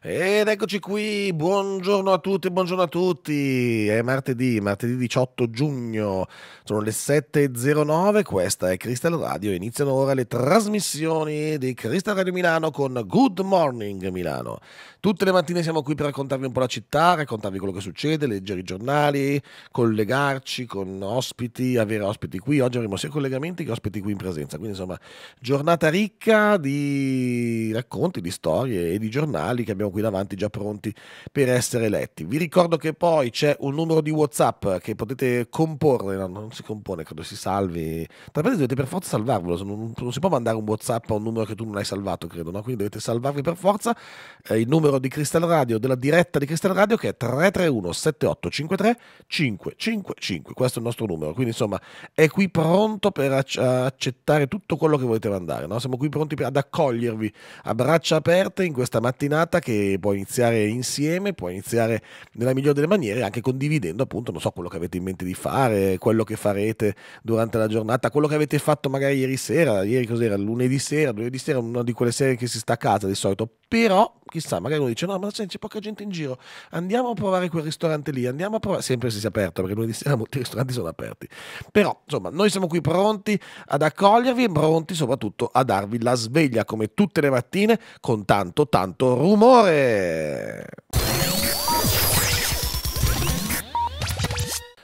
Ed eccoci qui, buongiorno a tutti, buongiorno a tutti. È martedì, martedì 18 giugno, sono le 7.09, questa è Crystal Radio, iniziano ora le trasmissioni di Crystal Radio Milano con Good Morning Milano. Tutte le mattine siamo qui per raccontarvi un po' la città, raccontarvi quello che succede, leggere i giornali, collegarci con ospiti, avere ospiti qui. Oggi avremo sia collegamenti che ospiti qui in presenza, quindi insomma giornata ricca di racconti, di storie e di giornali che abbiamo abbiamo qui davanti già pronti per essere letti. Vi ricordo che poi c'è un numero di WhatsApp che potete comporre, no, non si compone, credo si salvi. Tra l'altro dovete per forza salvarvelo, non, non, si può mandare un WhatsApp a un numero che tu non hai salvato, credo, no? quindi dovete salvarvi per forza eh, il numero di Cristal Radio, della diretta di Cristal Radio che è 331 7853 555. Questo è il nostro numero, quindi insomma è qui pronto per accettare tutto quello che volete mandare. No? Siamo qui pronti per, ad accogliervi a braccia aperte in questa mattinata che può iniziare insieme, può iniziare nella migliore delle maniere anche condividendo appunto, non so, quello che avete in mente di fare, quello che farete durante la giornata, quello che avete fatto magari ieri sera, ieri cos'era, lunedì sera, lunedì sera, una di quelle serie che si sta a casa di solito, però, chissà, magari uno dice: No, ma c'è poca gente in giro, andiamo a provare quel ristorante lì, andiamo a provare. Sempre se si è aperto, perché lunedì sera molti ristoranti sono aperti. Però, insomma, noi siamo qui pronti ad accogliervi e pronti soprattutto a darvi la sveglia come tutte le mattine con tanto, tanto rumore.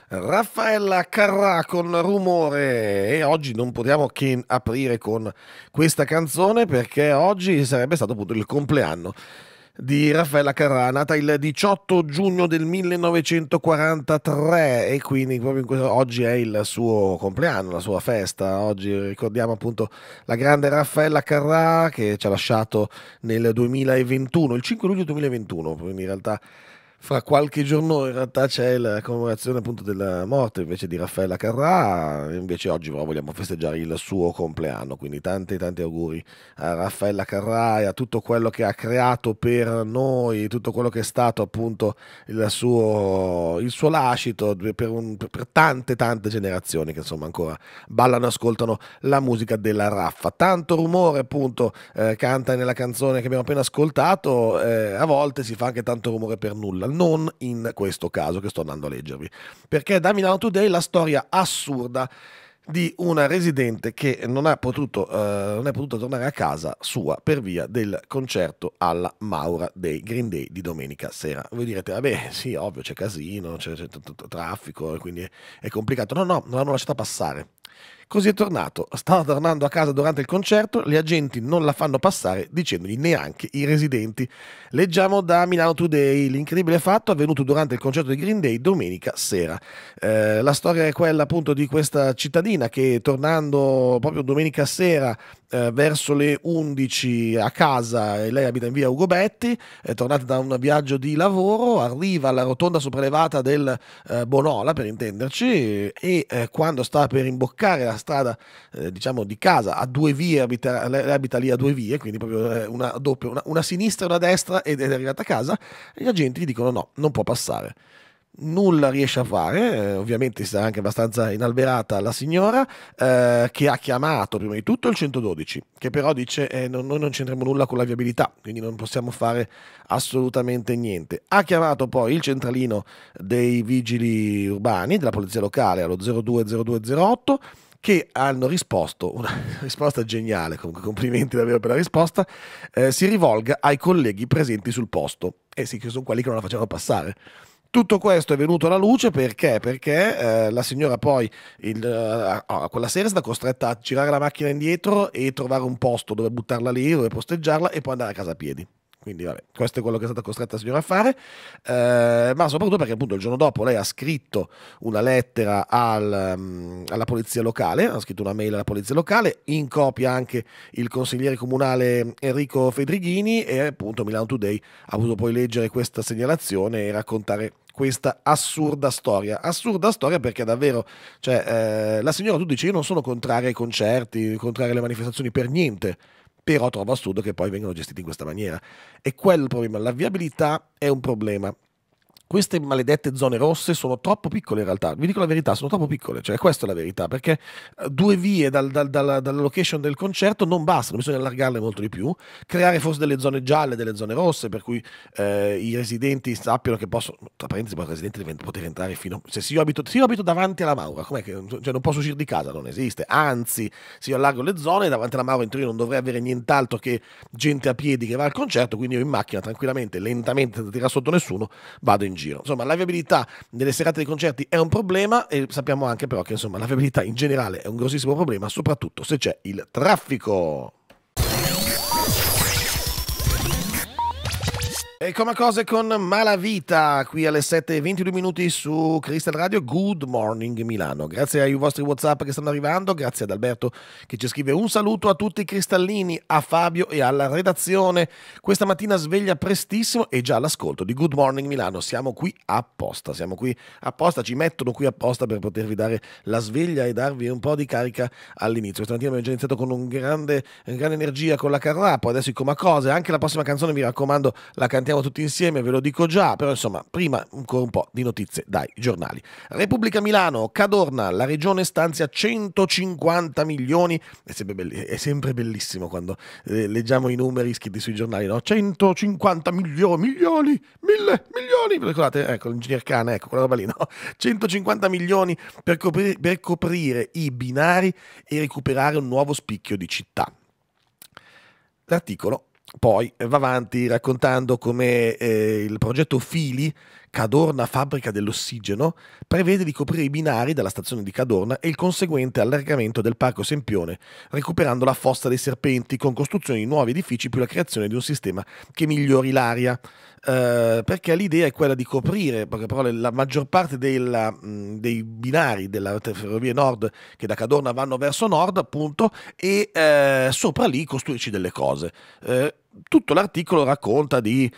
Raffaella Carrà con Rumore e oggi non potevamo che aprire con questa canzone perché oggi sarebbe stato appunto il compleanno di Raffaella Carrà, nata il 18 giugno del 1943 e quindi proprio questo, oggi è il suo compleanno, la sua festa. Oggi ricordiamo appunto la grande Raffaella Carrà che ci ha lasciato nel 2021, il 5 luglio 2021, in realtà fra qualche giorno in realtà c'è la commemorazione appunto della morte invece di Raffaella Carrà, invece oggi però vogliamo festeggiare il suo compleanno, quindi tanti tanti auguri a Raffaella Carrà e a tutto quello che ha creato per noi, tutto quello che è stato appunto il suo, il suo lascito per, un, per, tante tante generazioni che insomma ancora ballano e ascoltano la musica della Raffa. Tanto rumore appunto eh, canta nella canzone che abbiamo appena ascoltato, eh, a volte si fa anche tanto rumore per nulla non in questo caso che sto andando a leggervi. Perché da Milano Today la storia assurda di una residente che non, ha potuto, eh, non è potuta tornare a casa sua per via del concerto alla Maura dei Green Day di domenica sera. Voi direte, vabbè, sì, ovvio, c'è casino, c'è, c'è traffico, quindi è, è complicato. No, no, non l'hanno lasciata passare. Così è tornato. Stava tornando a casa durante il concerto, gli agenti non la fanno passare dicendogli neanche i residenti. Leggiamo da Milano Today l'incredibile fatto avvenuto durante il concerto di Green Day domenica sera. Eh, la storia è quella appunto di questa cittadina che tornando proprio domenica sera eh, verso le 11 a casa, e lei abita in via Ugo Betti, è tornata da un viaggio di lavoro, arriva alla rotonda sopraelevata del eh, Bonola per intenderci e eh, quando sta per imboccare la una strada, eh, diciamo, di casa a due vie, abita, lei abita lì a due vie, quindi proprio eh, una doppia, una, una sinistra e una destra ed è arrivata a casa, e gli agenti gli dicono no, non può passare nulla riesce a fare, eh, ovviamente sarà anche abbastanza inalberata la signora eh, che ha chiamato prima di tutto il 112, che però dice eh, no, noi non c'entriamo nulla con la viabilità, quindi non possiamo fare assolutamente niente. Ha chiamato poi il centralino dei vigili urbani, della polizia locale allo 020208 che hanno risposto, una risposta geniale, comunque complimenti davvero per la risposta, eh, si rivolga ai colleghi presenti sul posto, e eh sì che sono quelli che non la facevano passare. Tutto questo è venuto alla luce perché? Perché eh, la signora poi il, eh, ah, quella sera è stata costretta a girare la macchina indietro e trovare un posto dove buttarla lì, dove posteggiarla e poi andare a casa a piedi. Quindi vabbè, questo è quello che è stata costretta la signora a fare, eh, ma soprattutto perché appunto il giorno dopo lei ha scritto una lettera al, um, alla polizia locale, ha scritto una mail alla polizia locale, in copia anche il consigliere comunale Enrico Fedrighini e appunto Milano Today ha potuto poi leggere questa segnalazione e raccontare questa assurda storia. Assurda storia perché davvero, cioè, eh, la signora tu dici io non sono contraria ai concerti, contraria alle manifestazioni per niente, però trovo assurdo che poi vengano gestiti in questa maniera. E quello è il problema, la viabilità è un problema queste maledette zone rosse sono troppo piccole in realtà, vi dico la verità, sono troppo piccole, cioè questa è la verità, perché eh, due vie dal, dal, dal, dalla location del concerto non bastano, bisogna allargarle molto di più, creare forse delle zone gialle, delle zone rosse, per cui eh, i residenti sappiano che possono, tra parentesi, il residente devono poter entrare fino, se io abito, se io abito davanti alla Maura, com'è che cioè non posso uscire di casa, non esiste, anzi se io allargo le zone davanti alla Maura in teoria non dovrei avere nient'altro che gente a piedi che va al concerto, quindi io in macchina tranquillamente, lentamente, senza tirare sotto nessuno, vado in giro. Insomma, la viabilità delle serate dei concerti è un problema e sappiamo anche però che insomma la viabilità in generale è un grossissimo problema, soprattutto se c'è il traffico. E come cose con Malavita, qui alle 7.22 minuti su Crystal Radio, Good Morning Milano. Grazie ai vostri Whatsapp che stanno arrivando, grazie ad Alberto che ci scrive un saluto a tutti i cristallini, a Fabio e alla redazione. Questa mattina sveglia prestissimo e già all'ascolto di Good Morning Milano. Siamo qui apposta, siamo qui apposta, ci mettono qui apposta per potervi dare la sveglia e darvi un po' di carica all'inizio. Questa mattina abbiamo già iniziato con un grande, grande energia con la Carrapo, adesso i Comacose, anche la prossima canzone vi raccomando la cantiamo torniamo tutti insieme, ve lo dico già, però insomma, prima ancora un po' di notizie dai giornali. Repubblica Milano, Cadorna, la regione stanzia 150 milioni, è sempre, belli, è sempre bellissimo quando eh, leggiamo i numeri scritti sui giornali, no? 150 milio, milioni, mille milioni, vi ricordate? Ecco, l'ingegner Cane, ecco, quella roba lì, no? 150 milioni per coprire, per coprire i binari e recuperare un nuovo spicchio di città. L'articolo poi va avanti raccontando come eh, il progetto Fili, Cadorna Fabbrica dell'Ossigeno, prevede di coprire i binari della stazione di Cadorna e il conseguente allargamento del Parco Sempione, recuperando la fossa dei serpenti con costruzione di nuovi edifici più la creazione di un sistema che migliori l'aria. Eh, perché l'idea è quella di coprire, perché la maggior parte della, mh, mm, dei binari della ferrovia nord che da Cadorna vanno verso nord, appunto, e eh, sopra lì costruirci delle cose. Eh, tutto l'articolo racconta di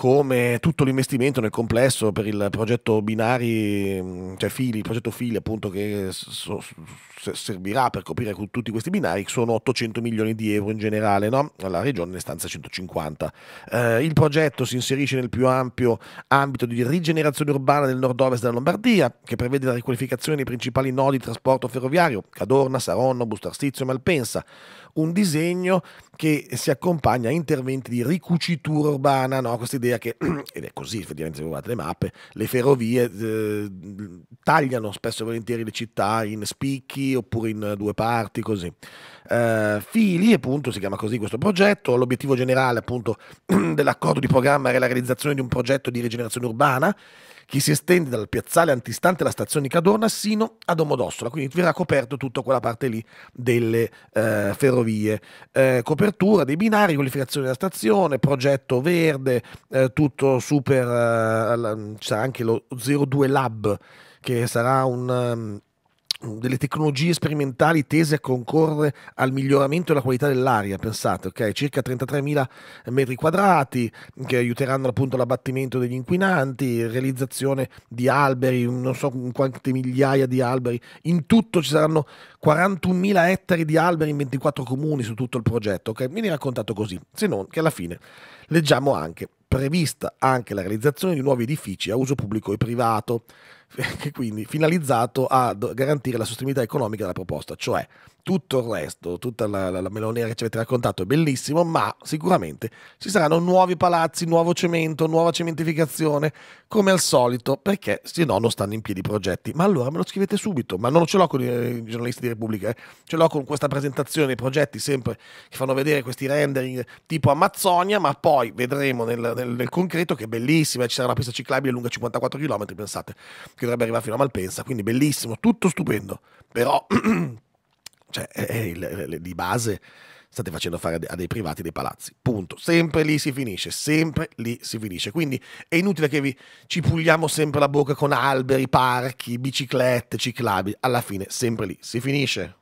come tutto l'investimento nel complesso per il progetto binari, mm, cioè fili, il progetto fili appunto che so, servirà per coprire tutti questi binari, sono 800 milioni di euro in generale, no? la regione ne stanza 150. Eh, il progetto si inserisce nel più ampio ambito di rigenerazione urbana del nord-ovest della Lombardia, che prevede la riqualificazione dei principali nodi di trasporto ferroviario, Cadorna, Saronno, Bustarstizio e Malpensa un disegno che si accompagna a interventi di ricucitura urbana, no? questa idea che, ed è così effettivamente se guardate le mappe, le ferrovie eh, tagliano spesso e volentieri le città in spicchi oppure in due parti, così. Eh, Fili, appunto, si chiama così questo progetto, l'obiettivo generale appunto dell'accordo di programma era la realizzazione di un progetto di rigenerazione urbana che si estende dal piazzale antistante alla stazione di Cadorna sino a Domodossola, quindi verrà coperto tutta quella parte lì delle eh, ferrovie. Eh, copertura dei binari, qualificazione della stazione, progetto verde, eh, tutto super, eh, c'è cioè anche lo 02 Lab che sarà un... Um, delle tecnologie sperimentali tese a concorrere al miglioramento della qualità dell'aria, pensate, ok? Circa 33.000 metri quadrati che aiuteranno appunto l'abbattimento degli inquinanti, realizzazione di alberi, non so quante migliaia di alberi, in tutto ci saranno 41.000 ettari di alberi in 24 comuni su tutto il progetto, ok? Viene raccontato così, se non che alla fine leggiamo anche prevista anche la realizzazione di nuovi edifici a uso pubblico e privato quindi finalizzato a garantire la sostenibilità economica della proposta, cioè tutto il resto, tutta la, la, la melonia che ci avete raccontato è bellissimo, ma sicuramente ci saranno nuovi palazzi, nuovo cemento, nuova cementificazione, come al solito, perché se no non stanno in piedi i progetti. Ma allora me lo scrivete subito, ma non ce l'ho con i eh, giornalisti di Repubblica, eh. ce l'ho con questa presentazione dei progetti sempre che fanno vedere questi rendering tipo Amazzonia, ma poi vedremo nel, nel, nel concreto che è bellissima, ci sarà una pista ciclabile lunga 54 km, pensate, che dovrebbe arrivare fino a Malpensa, quindi bellissimo, tutto stupendo, però cioè, eh, eh le, le, di base state facendo fare a dei privati dei palazzi, punto, sempre lì si finisce, sempre lì si finisce, quindi è inutile che vi, ci puliamo sempre la bocca con alberi, parchi, biciclette, ciclabili, alla fine sempre lì si finisce.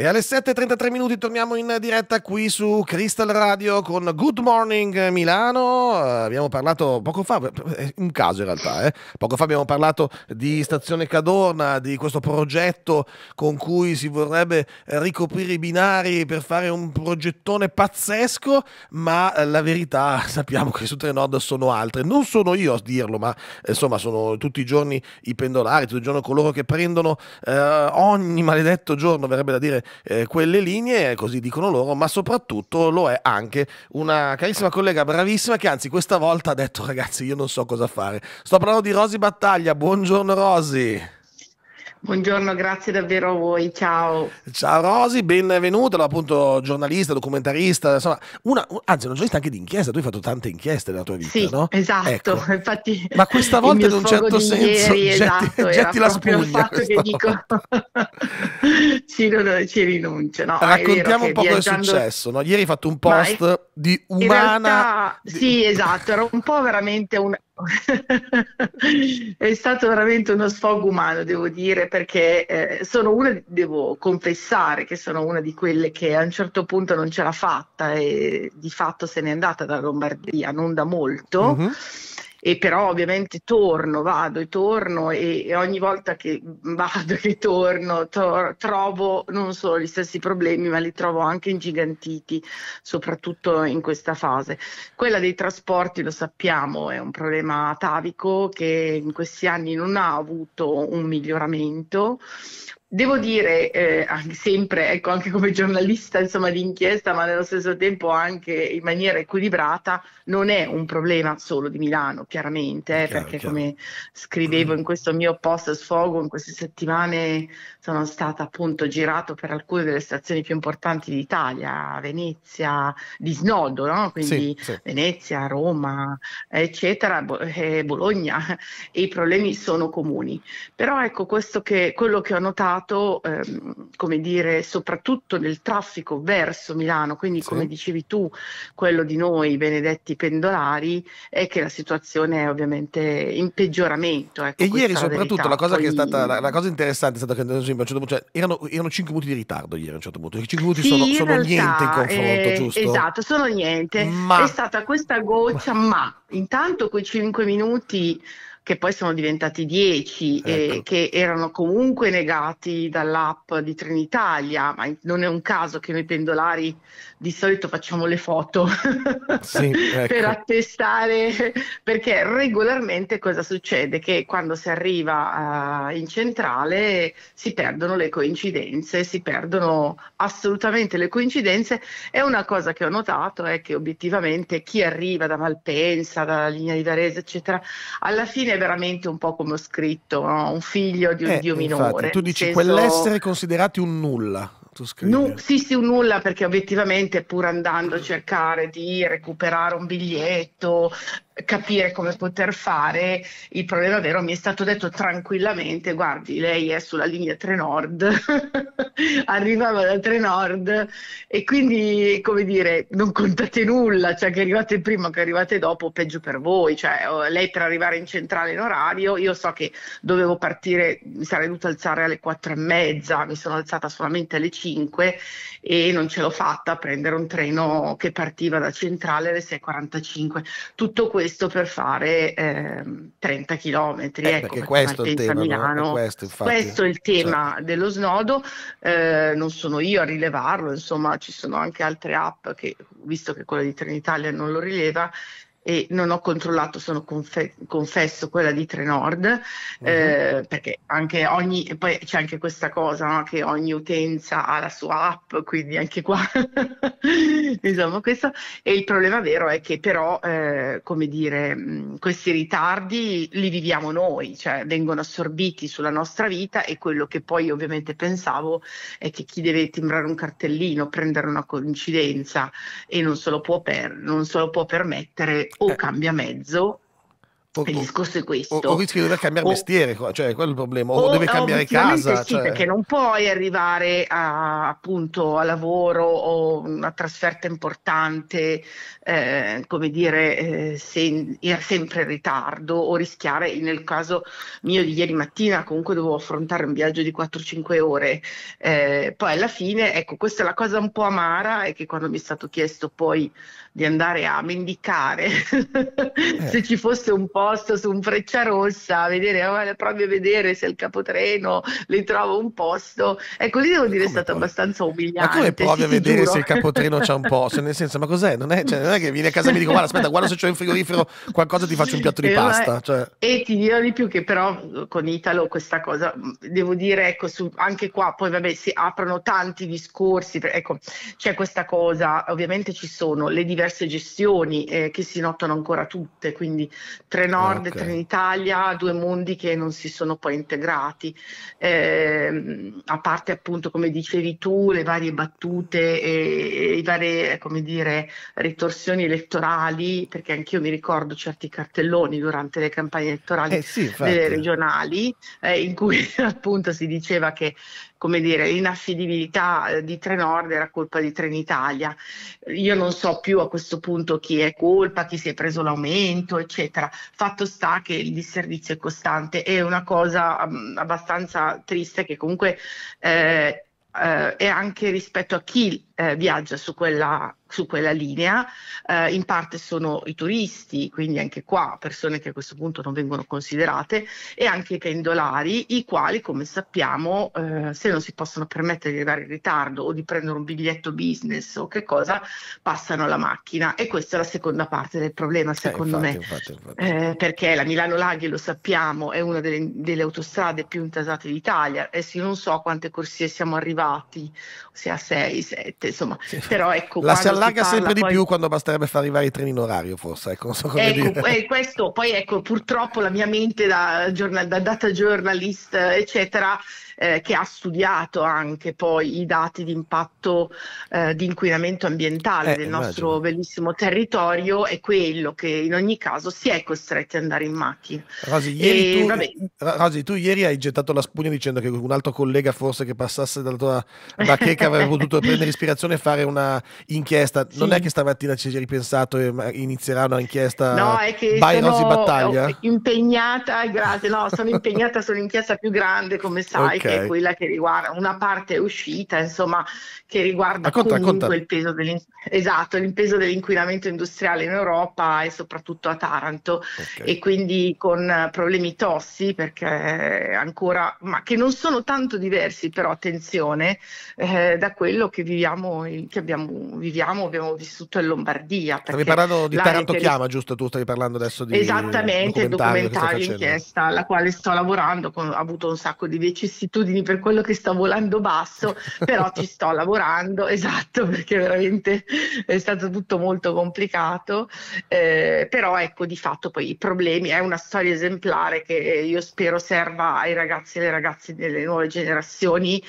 E alle 7.33 minuti torniamo in diretta qui su Crystal Radio con Good Morning Milano. Eh, abbiamo parlato poco fa, è eh, un caso in realtà, eh? poco fa abbiamo parlato di Stazione Cadorna, di questo progetto con cui si vorrebbe ricoprire i binari per fare un progettone pazzesco, ma eh, la verità sappiamo che su Trenod sono altre. Non sono io a dirlo, ma insomma sono tutti i giorni i pendolari, tutti il giorno coloro che prendono eh, ogni maledetto giorno, verrebbe da dire, eh, quelle linee, così dicono loro, ma soprattutto lo è anche una carissima collega bravissima che anzi questa volta ha detto ragazzi io non so cosa fare. Sto parlando di Rosy Battaglia, buongiorno Rosy. Buongiorno, grazie davvero a voi, ciao. Ciao Rosy, benvenuta, appunto giornalista, documentarista, insomma, una, anzi una giornalista anche d'inchiesta. tu hai fatto tante inchieste nella tua vita, sì, no? esatto, ecco. infatti Ma questa volta in un certo senso ieri, getti, esatto, getti la spugna. Il che dico ci, non, ci rinuncio, no, Raccontiamo un po' viaggiando... cosa è successo, no? Ieri hai fatto un post è... di umana... Realtà, sì, esatto, era un po' veramente un è stato veramente uno sfogo umano, devo dire, perché eh, sono una, devo confessare che sono una di quelle che a un certo punto non ce l'ha fatta e di fatto se n'è andata dalla Lombardia, non da molto. Mm-hmm e però ovviamente torno, vado e torno e, ogni volta che vado e torno to- trovo non solo gli stessi problemi ma li trovo anche ingigantiti, soprattutto in questa fase. Quella dei trasporti lo sappiamo è un problema atavico che in questi anni non ha avuto un miglioramento, Devo dire, eh, anche sempre, ecco, anche come giornalista insomma, di inchiesta, ma nello stesso tempo anche in maniera equilibrata, non è un problema solo di Milano, chiaramente, eh, chiaro, perché chiaro. come scrivevo mm. in questo mio post sfogo, in queste settimane sono stata appunto girato per alcune delle stazioni più importanti d'Italia, Venezia, di snodo, no? quindi sì, sì. Venezia, Roma, eccetera, eh, Bologna, e i problemi sono comuni. Però ecco, questo che, quello che ho notato stato, ehm, come dire, soprattutto nel traffico verso Milano, quindi sì. come dicevi tu, quello di noi benedetti pendolari, è che la situazione è ovviamente in peggioramento. Ecco, e ieri soprattutto la, la cosa, Poi... che è stata, la, la, cosa interessante è stata che ad esempio, un certo punto, cioè, erano, erano, 5 minuti di ritardo ieri a un certo punto, 5 minuti sì, sono, sono realtà, niente in confronto, eh, giusto? Esatto, sono niente. Ma... È stata questa goccia, ma, ma intanto quei 5 minuti che poi sono diventati 10, eh, ecco. eh, che erano comunque negati dall'app di Trenitalia, ma non è un caso che noi pendolari di solito facciamo le foto sì, ecco. per attestare, perché regolarmente cosa succede? Che quando si arriva uh, in centrale si perdono le coincidenze, si perdono assolutamente le coincidenze e una cosa che ho notato è che obiettivamente chi arriva da Malpensa, dalla linea di Varese, eccetera, alla fine bambino è veramente un po' come ho scritto, no? un figlio di, eh, dio minore. Infatti, tu dici senso... quell'essere considerati un nulla. No, sì, sì, un nulla perché obiettivamente pur andando a cercare di recuperare un biglietto, capire come poter fare. Il problema vero mi è stato detto tranquillamente, guardi, lei è sulla linea Trenord, arrivava da Trenord e quindi, come dire, non contate nulla, cioè che arrivate prima che arrivate dopo, peggio per voi, cioè oh, lei per arrivare in centrale in orario, io so che dovevo partire, mi sarei dovuta alzare alle quattro e mezza, mi sono alzata solamente alle cinque e non ce l'ho fatta a prendere un treno che partiva da centrale alle 6.45. Tutto questo questo per fare eh, 30 km. Eh, ecco, questo è, tema, Milano, no? questo, questo è il tema, cioè. dello snodo, eh, non sono io a rilevarlo, insomma ci sono anche altre app che, visto che quella di Trenitalia non lo rileva, e non ho controllato, sono confe- confesso quella di Trenord, uh-huh. eh, mhm. perché anche ogni, poi c'è anche questa cosa no? che ogni utenza ha la sua app, quindi anche qua, insomma, diciamo questo. E il problema vero è che però, eh, come dire, questi ritardi li viviamo noi, cioè vengono assorbiti sulla nostra vita e quello che poi ovviamente pensavo è che chi deve timbrare un cartellino, prendere una coincidenza e non se lo può, per- non se lo può permettere o eh. cambia mezzo o, il discorso è questo. O, o rischi di dover cambiare o, mestiere, cioè quello è il problema, o, o deve cambiare casa. Sì, cioè... perché non puoi arrivare a, appunto a lavoro o una trasferta importante, eh, come dire, eh, sen- sempre in ritardo o rischiare, nel caso mio di ieri mattina comunque dovevo affrontare un viaggio di 4-5 ore. Eh, poi alla fine, ecco, questa è la cosa un po' amara, è che quando mi è stato chiesto poi di andare a mendicare eh. se ci fosse un posto su un rossa, a vedere, oh, proprio a vedere se il capotreno le trova un posto. Ecco, lì devo dire è stato provi? abbastanza umiliante. Ma come provi a vedere giuro. se il capotreno c'ha un posto? Nel senso, ma cos'è? Non è, cioè, non è che vieni a casa e mi dico, guarda, aspetta, guarda se c'è in frigorifero qualcosa ti faccio un piatto di eh, pasta. Cioè... E ti dirò di più che però con Italo questa cosa, devo dire, ecco, su, anche qua poi vabbè si aprono tanti discorsi, ecco, c'è questa cosa, ovviamente ci sono le diverse diverse gestioni eh, che si notano ancora tutte, quindi Trenord, okay. Trenitalia, due mondi che non si sono poi integrati, eh, a parte appunto come dicevi tu le varie battute e, e varie eh, come dire, ritorsioni elettorali, perché anch'io mi ricordo certi cartelloni durante le campagne elettorali eh sì, regionali eh, in cui appunto si diceva che come dire, l'inaffidibilità eh, di Trenord era colpa di Trenitalia. Io non so più questo punto chi è colpa, chi si è preso l'aumento, eccetera. Fatto sta che il disservizio è costante, è una cosa mm, abbastanza triste che comunque eh, eh, è anche rispetto a chi eh, viaggia su quella, su quella linea, eh, in parte sono i turisti, quindi anche qua persone che a questo punto non vengono considerate, e anche i pendolari, i quali come sappiamo eh, se non si possono permettere di arrivare in ritardo o di prendere un biglietto business o che cosa, passano la macchina e questa è la seconda parte del problema eh, secondo infatti, me, infatti, infatti. Eh, perché la Milano Laghi lo sappiamo è una delle, delle autostrade più intasate d'Italia, e io non so a quante corsie siamo arrivati sia 6, 7, insomma, sì. però ecco... La si allarga si sempre poi... di più quando basterebbe far arrivare i treni in orario, forse, ecco, non so come ecco, dire. Eh, questo, poi ecco, purtroppo la mia mente da, da data journalist, eccetera, eh, che ha studiato anche poi i dati di impatto eh, di inquinamento ambientale eh, del immagino. nostro bellissimo territorio, è quello che in ogni caso si è costretti ad andare in macchina. Rosi, ieri, e, tu, Rosi, tu, ieri hai gettato la spugna dicendo che un altro collega forse che passasse dalla tua bacheca avrebbe potuto prendere ispirazione e fare una inchiesta. Sì. Non è che stamattina ci hai ripensato e inizierà una un'inchiesta no, è che sono Rosi Battaglia? impegnata, grazie, no, sono impegnata sull'inchiesta più grande, come sai, okay. che che è quella che riguarda una parte uscita, insomma, che riguarda racconta, ah, comunque racconta. il peso, esatto, il peso dell'inquinamento industriale in Europa e soprattutto a Taranto okay. e quindi con problemi tossi perché ancora, ma che non sono tanto diversi però, attenzione, eh, da quello che viviamo, che abbiamo, viviamo, abbiamo vissuto in Lombardia. Stavi parlando di Taranto Chiama, rifer- giusto? Tu stavi parlando adesso di... Esattamente, documentario, documentario inchiesta alla quale sto lavorando, con, ha avuto un sacco di vicissitudini attitudini per quello che sto volando basso, però ci sto lavorando, esatto, perché veramente è stato tutto molto complicato, eh, però ecco di fatto poi i problemi, è una storia esemplare che io spero serva ai ragazzi e alle ragazze delle nuove generazioni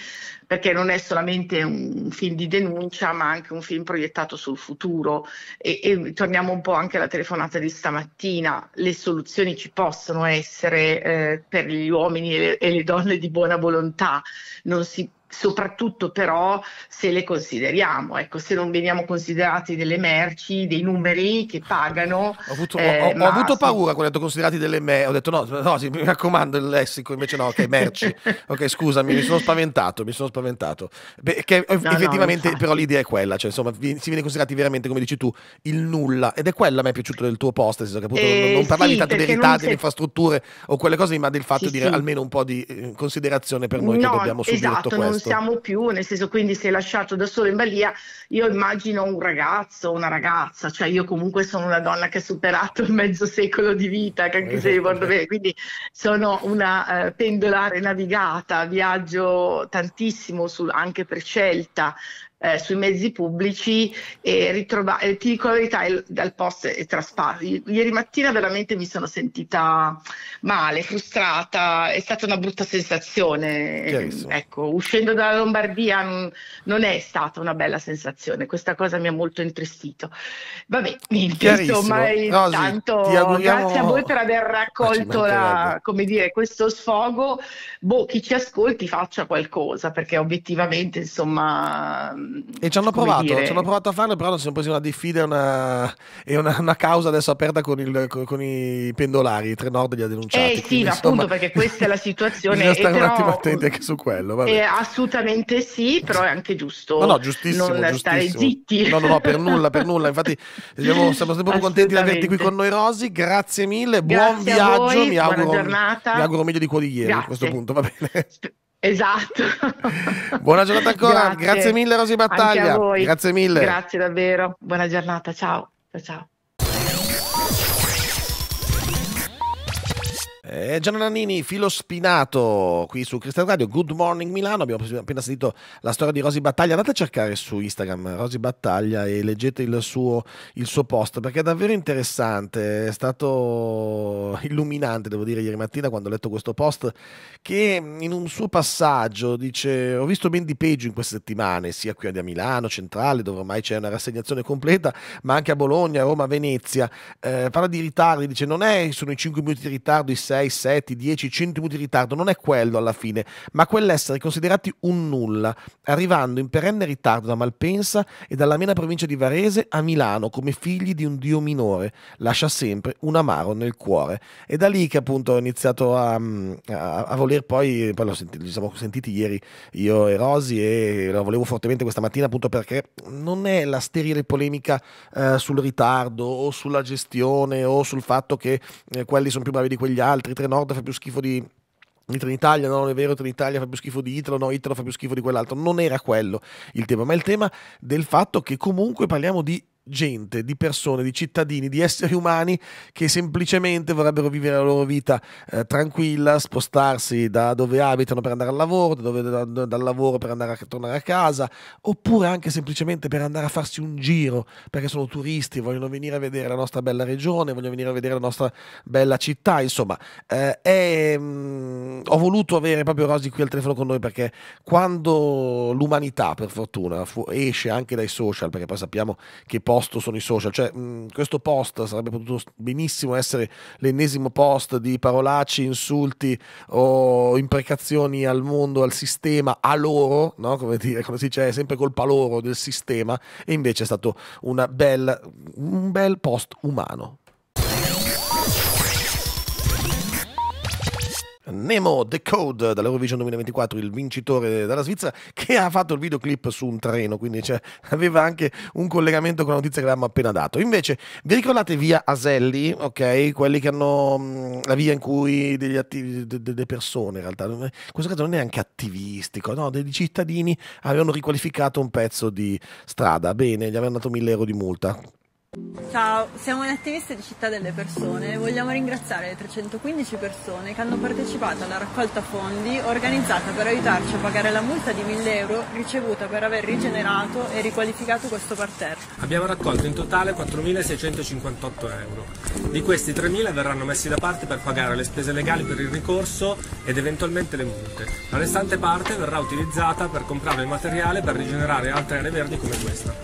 perché non è solamente un film di denuncia, ma anche un film proiettato sul futuro. E, e torniamo un po' anche alla telefonata di stamattina, le soluzioni ci possono essere eh, per gli uomini e le, e le donne di buona volontà, non si soprattutto però se le consideriamo, ecco, se non veniamo considerati delle merci, dei numeri che pagano. Ho avuto, eh, ho, ho, ho avuto paura quando ho detto considerati delle merci, ho detto no, no sì, mi raccomando il lessico, invece no, che okay, merci. ok, scusami, mi sono spaventato, mi sono spaventato. Perché no, effettivamente no, però l'idea è quella, cioè insomma vi, si viene considerati veramente, come dici tu, il nulla ed è quella che mi è piaciuta del tuo post, senso che appunto eh, non, non eh, parlavi sì, tanto dei ritardi, delle infrastrutture o quelle cose, ma del fatto sì, di sì. almeno un po' di eh, considerazione per noi no, che dobbiamo esatto, subire tutto questo siamo più, nel senso quindi è lasciato da solo in balia, io immagino un ragazzo, una ragazza, cioè io comunque sono una donna che ha superato il mezzo secolo di vita, che anche se ricordo bene, quindi sono una eh, pendolare navigata, viaggio tantissimo su, anche per scelta, eh, sui mezzi pubblici e ritrovare, ti dico la verità, il, dal post è trasparso. ieri mattina veramente mi sono sentita male, frustrata, è stata una brutta sensazione. Ecco, uscendo dalla Lombardia non, non, è stata una bella sensazione, questa cosa mi ha molto intristito. Vabbè, insomma, no, intanto sì, auguriamo... grazie a voi per aver ah, raccolto la, come dire, questo sfogo. Boh, chi ci ascolti faccia qualcosa, perché obiettivamente, insomma e ci hanno provato, dire... ci hanno provato a farlo, però non si sono presi una diffida una... e una, una, causa adesso aperta con, il, con, con i pendolari. Trenord li ha denunciati. Eh sì, quindi, appunto, perché questa è la situazione. Bisogna eh, stare però... un attimo attenti anche su quello. Eh, assolutamente sì, però è anche giusto. No, no, giustissimo. Non giustissimo. stare zitti. No, no, no, per nulla, per nulla. Infatti, siamo, siamo sempre contenti di averti qui con noi, Rosy. Grazie mille, Grazie buon viaggio. Voi, mi, auguro, mi auguro meglio di quello di ieri Grazie. a questo punto, va bene. Esatto. Buona giornata ancora, grazie, grazie mille Rosy Battaglia. Grazie mille. Grazie davvero, buona giornata, ciao. Ciao. Eh, Gianna Nannini, filo spinato qui su Cristal Radio, Good Morning Milano, abbiamo appena sentito la storia di Rosy Battaglia, andate a cercare su Instagram Rosy Battaglia e leggete il suo, il suo post perché è davvero interessante, è stato illuminante devo dire ieri mattina quando ho letto questo post che in un suo passaggio dice ho visto ben di peggio in queste settimane sia qui a Milano centrale dove ormai c'è una rassegnazione completa ma anche a Bologna, Roma, Venezia, eh, parla di ritardi, dice non è sono i 5 minuti di ritardo, i 6 6, 7, 10 centimi di ritardo, non è quello alla fine, ma quell'essere considerati un nulla, arrivando in perenne ritardo da Malpensa e dalla mena provincia di Varese a Milano come figli di un dio minore, lascia sempre un amaro nel cuore. È da lì che appunto ho iniziato a, mm, a, a voler poi, poi l'ho sentito, ci siamo sentiti ieri io e Rosi e lo volevo fortemente questa mattina appunto perché non è la sterile polemica eh, sul ritardo o sulla gestione o sul fatto che eh, quelli sono più bravi di quegli altri altri, Nord fa più schifo di, di Trenitalia, no, non è vero, Trenitalia fa più schifo di Italo, no, Italo fa più schifo di quell'altro. Non era quello il tema, ma il tema del fatto che comunque parliamo di gente, di persone, di cittadini, di esseri umani che semplicemente vorrebbero vivere la loro vita eh, tranquilla, spostarsi da dove abitano per andare al lavoro, da dove, da, dal lavoro per andare a, tornare a casa, oppure anche semplicemente per andare a farsi un giro, perché sono turisti, vogliono venire a vedere la nostra bella regione, vogliono venire a vedere la nostra bella città, insomma. Eh, è, mh, mm, ho voluto avere proprio Rosy qui al telefono con noi perché quando l'umanità, per fortuna, esce anche dai social, perché poi sappiamo che post post sono i social, cioè mh, questo post sarebbe potuto benissimo essere l'ennesimo post di parolacci, insulti o imprecazioni al mondo, al sistema, a loro, no? come, dire, come si dice, è sempre colpa loro del sistema, e invece è stato bella, un bel post umano. Nemo The Code dall'Eurovision 2024, il vincitore dalla Svizzera, che ha fatto il videoclip su un treno, quindi cioè, aveva anche un collegamento con la notizia che avevamo appena dato. Invece, vi ricordate via Aselli, ok? Quelli che hanno mm, la via in cui degli attivi, de, de persone, in realtà, in questo caso non è anche attivistico, no? Dei cittadini avevano riqualificato un pezzo di strada, bene, gli avevano dato 1000 euro di multa Ciao, siamo gli attivisti di Città delle Persone e vogliamo ringraziare le 315 persone che hanno partecipato alla raccolta fondi organizzata per aiutarci a pagare la multa di 1000 euro ricevuta per aver rigenerato e riqualificato questo parterre. Abbiamo raccolto in totale 4.658 euro. Di questi 3.000 verranno messi da parte per pagare le spese legali per il ricorso ed eventualmente le multe. La restante parte verrà utilizzata per comprare il materiale per rigenerare altre aree verdi come questa.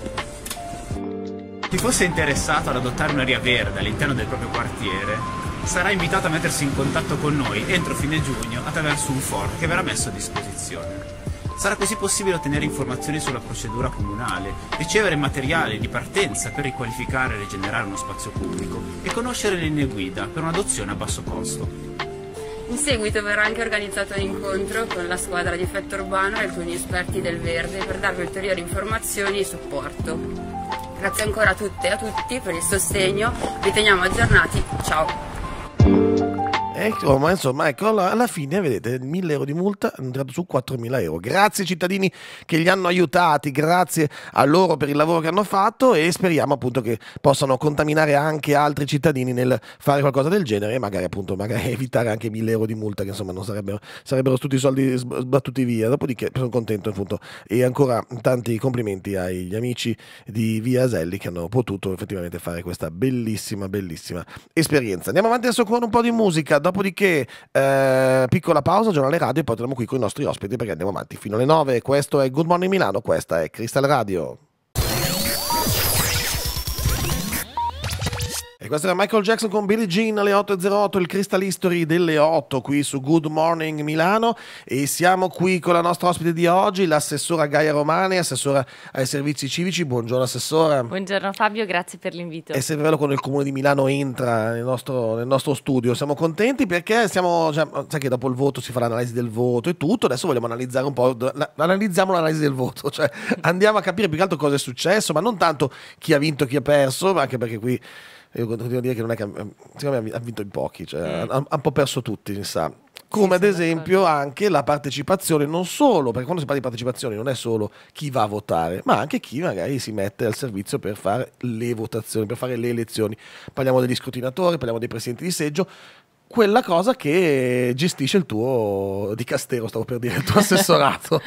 Chi fosse interessato ad adottare un'area verde all'interno del proprio quartiere, sarà invitato a mettersi in contatto con noi entro fine giugno attraverso un form che verrà messo a disposizione. Sarà così possibile ottenere informazioni sulla procedura comunale, ricevere materiale di partenza per riqualificare e rigenerare uno spazio pubblico e conoscere le linee guida per un'adozione a basso costo. In seguito verrà anche organizzato un incontro con la squadra di effetto urbano e alcuni esperti del verde per darvi ulteriori informazioni e supporto. Grazie ancora a tutte e a tutti per il sostegno, vi teniamo aggiornati, ciao! Eh, ecco, ecco, ma insomma, ecco, alla fine vedete 1000 euro di multa hanno entrato su 4000 euro. Grazie ai cittadini che li hanno aiutati, grazie a loro per il lavoro che hanno fatto e speriamo appunto che possano contaminare anche altri cittadini nel fare qualcosa del genere e magari appunto magari evitare anche 1000 euro di multa che insomma non sarebbero, sarebbero tutti i soldi sbattuti via. Dopodiché sono contento appunto e ancora tanti complimenti agli amici di Via Aselli che hanno potuto effettivamente fare questa bellissima, bellissima esperienza. Andiamo avanti adesso con un po' di musica dopodiché, eh, piccola pausa, giornale radio e poi torniamo qui con i nostri ospiti perché andiamo avanti fino alle 9. Questo è Good Morning Milano, questa è Crystal Radio. E questo era Michael Jackson con Billie Jean alle 8.08, il Crystal History delle 8 qui su Good Morning Milano e siamo qui con la nostra ospite di oggi, l'assessora Gaia Romani, assessora ai servizi civici. Buongiorno assessora. Buongiorno Fabio, grazie per l'invito. È sempre bello quando il Comune di Milano entra nel nostro, nel nostro studio, siamo contenti perché siamo, cioè, sai che dopo il voto si fa l'analisi del voto e tutto, adesso vogliamo analizzare un po', analizziamo l'analisi del voto, cioè andiamo a capire più che altro cosa è successo, ma non tanto chi ha vinto e chi ha perso, ma anche perché qui io continuo a dire che non è che ehm, secondo me ha vinto in pochi, cioè, mm. ha, ha, un po' perso tutti, mi sa. Come sì, ad esempio anche la partecipazione, non solo, perché quando si parla di partecipazione non è solo chi va a votare, ma anche chi magari si mette al servizio per fare le votazioni, per fare le elezioni. Parliamo degli scrutinatori, parliamo dei presidenti di seggio, quella cosa che gestisce il tuo di castero, stavo per dire, il tuo assessorato.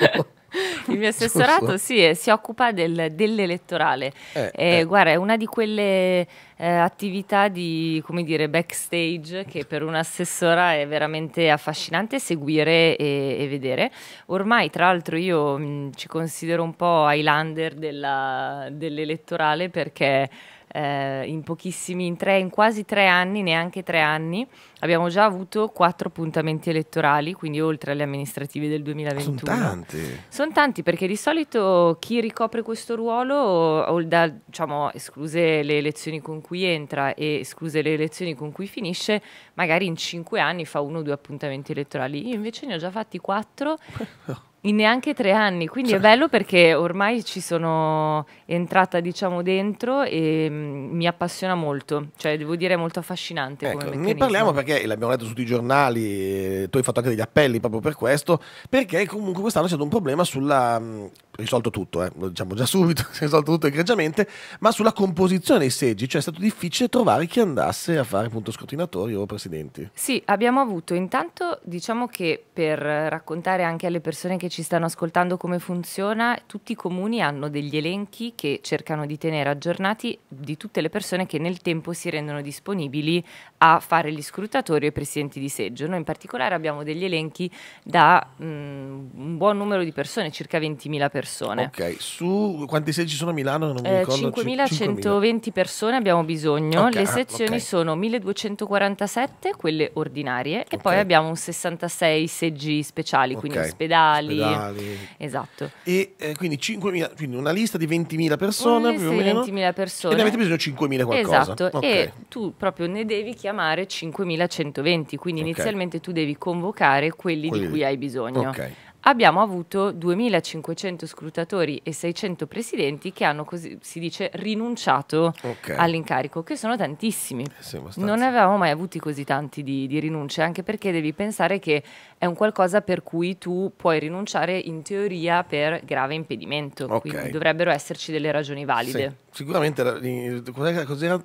Il mio assessorato sì, eh, si occupa del, dell'elettorale. Eh, eh, eh. Guarda, è una di quelle eh, attività di come dire, backstage che per un assessora è veramente affascinante seguire e, e vedere. Ormai, tra l'altro, io mh, mm, ci considero un po' Highlander dell'elettorale dell perché eh, in pochissimi, in, tre, in quasi tre anni, neanche tre anni, abbiamo già avuto quattro appuntamenti elettorali, quindi oltre alle amministrative del 2021. Sono tanti. Sono tanti perché di solito chi ricopre questo ruolo, o, da, diciamo, escluse le elezioni con cui entra e escluse le elezioni con cui finisce, magari in cinque anni fa uno o due appuntamenti elettorali. Io invece ne ho già fatti quattro In neanche tre anni, quindi certo. è bello perché ormai ci sono entrata diciamo dentro e mm, mi appassiona molto, cioè devo dire è molto affascinante. Ecco, ne parliamo perché l'abbiamo letto su tutti i giornali, eh, tu hai fatto anche degli appelli proprio per questo, perché comunque quest'anno c'è stato un problema sulla mm, risolto tutto, eh, lo diciamo già subito, si è risolto tutto egregiamente, ma sulla composizione dei seggi, cioè è stato difficile trovare chi andasse a fare appunto scrutinatori o presidenti. Sì, abbiamo avuto intanto, diciamo che per raccontare anche alle persone che ci stanno ascoltando come funziona, tutti i comuni hanno degli elenchi che cercano di tenere aggiornati di tutte le persone che nel tempo si rendono disponibili a fare gli scrutatori e presidenti di seggio. Noi in particolare abbiamo degli elenchi da mh, mm, un buon numero di persone, circa 20.000 persone persone. Ok, su quanti seggi sono a Milano? Non mi eh, 5.120 persone abbiamo bisogno, okay, le ah, sezioni okay. sono 1.247, quelle ordinarie, okay. e poi abbiamo 66 seggi speciali, quindi ospedali. ospedali. Esatto. E eh, quindi, 5.000, quindi una lista di 20.000 persone, più o meno. 20.000 persone. E ne avete bisogno di 5.000 qualcosa. Esatto, e tu proprio ne devi chiamare 5.120, quindi inizialmente tu devi convocare quelli, quelli di cui hai bisogno. Ok abbiamo avuto 2.500 scrutatori e 600 presidenti che hanno, così si dice, rinunciato okay. all'incarico, che sono tantissimi. Eh non avevamo mai avuti così tanti di, di rinunce, anche perché devi pensare che è un qualcosa per cui tu puoi rinunciare in teoria per grave impedimento, okay. quindi dovrebbero esserci delle ragioni valide. Sì. Sicuramente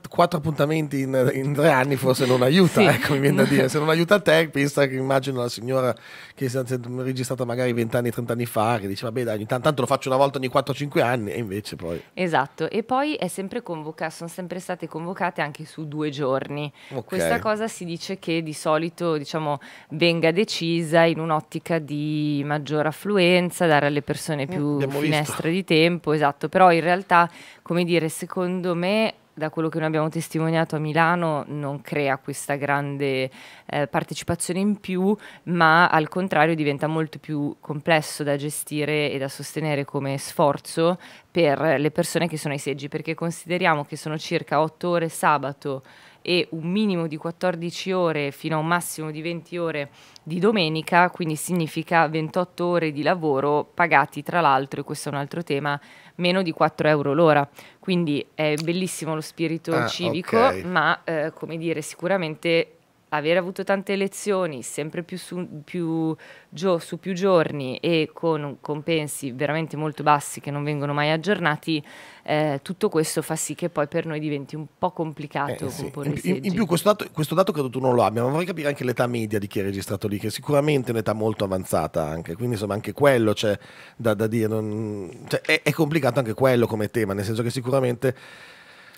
quattro appuntamenti in, in, tre anni forse non aiuta, sì. ecco, mi viene da dire. Se non aiuta te, pensa che immagino la signora che si è registrata magari vent'anni, trent'anni fa, che diceva, beh dai, tanto lo faccio una volta ogni 4-5 anni, e invece poi... Esatto, e poi è sempre convoca- sono sempre state convocate anche su due giorni. Okay. Questa cosa si dice che di solito, diciamo, venga decisa decisa in un'ottica di maggiore affluenza, dare alle persone mm, più Abbiamo finestre visto. di tempo, esatto, però in realtà, come dire, secondo me da quello che noi abbiamo testimoniato a Milano non crea questa grande eh, partecipazione in più, ma al contrario diventa molto più complesso da gestire e da sostenere come sforzo per le persone che sono ai seggi, perché consideriamo che sono circa otto ore sabato e un minimo di 14 ore fino a un massimo di 20 ore di domenica, quindi significa 28 ore di lavoro pagati tra l'altro, e questo è un altro tema, meno di 4 euro l'ora. Quindi è bellissimo lo spirito ah, civico, okay. ma eh, come dire, sicuramente aver avuto tante lezioni, sempre più su più, gio, su più giorni e con compensi veramente molto bassi che non vengono mai aggiornati, eh, tutto questo fa sì che poi per noi diventi un po' complicato eh, sì. in, in, in, più questo dato, questo dato credo tu non lo abbia, ma vorrei capire anche l'età media di chi è registrato lì, che è sicuramente è un'età molto avanzata anche, quindi insomma anche quello c'è da, da, dire, non, cioè, è, è complicato anche quello come tema, nel senso che sicuramente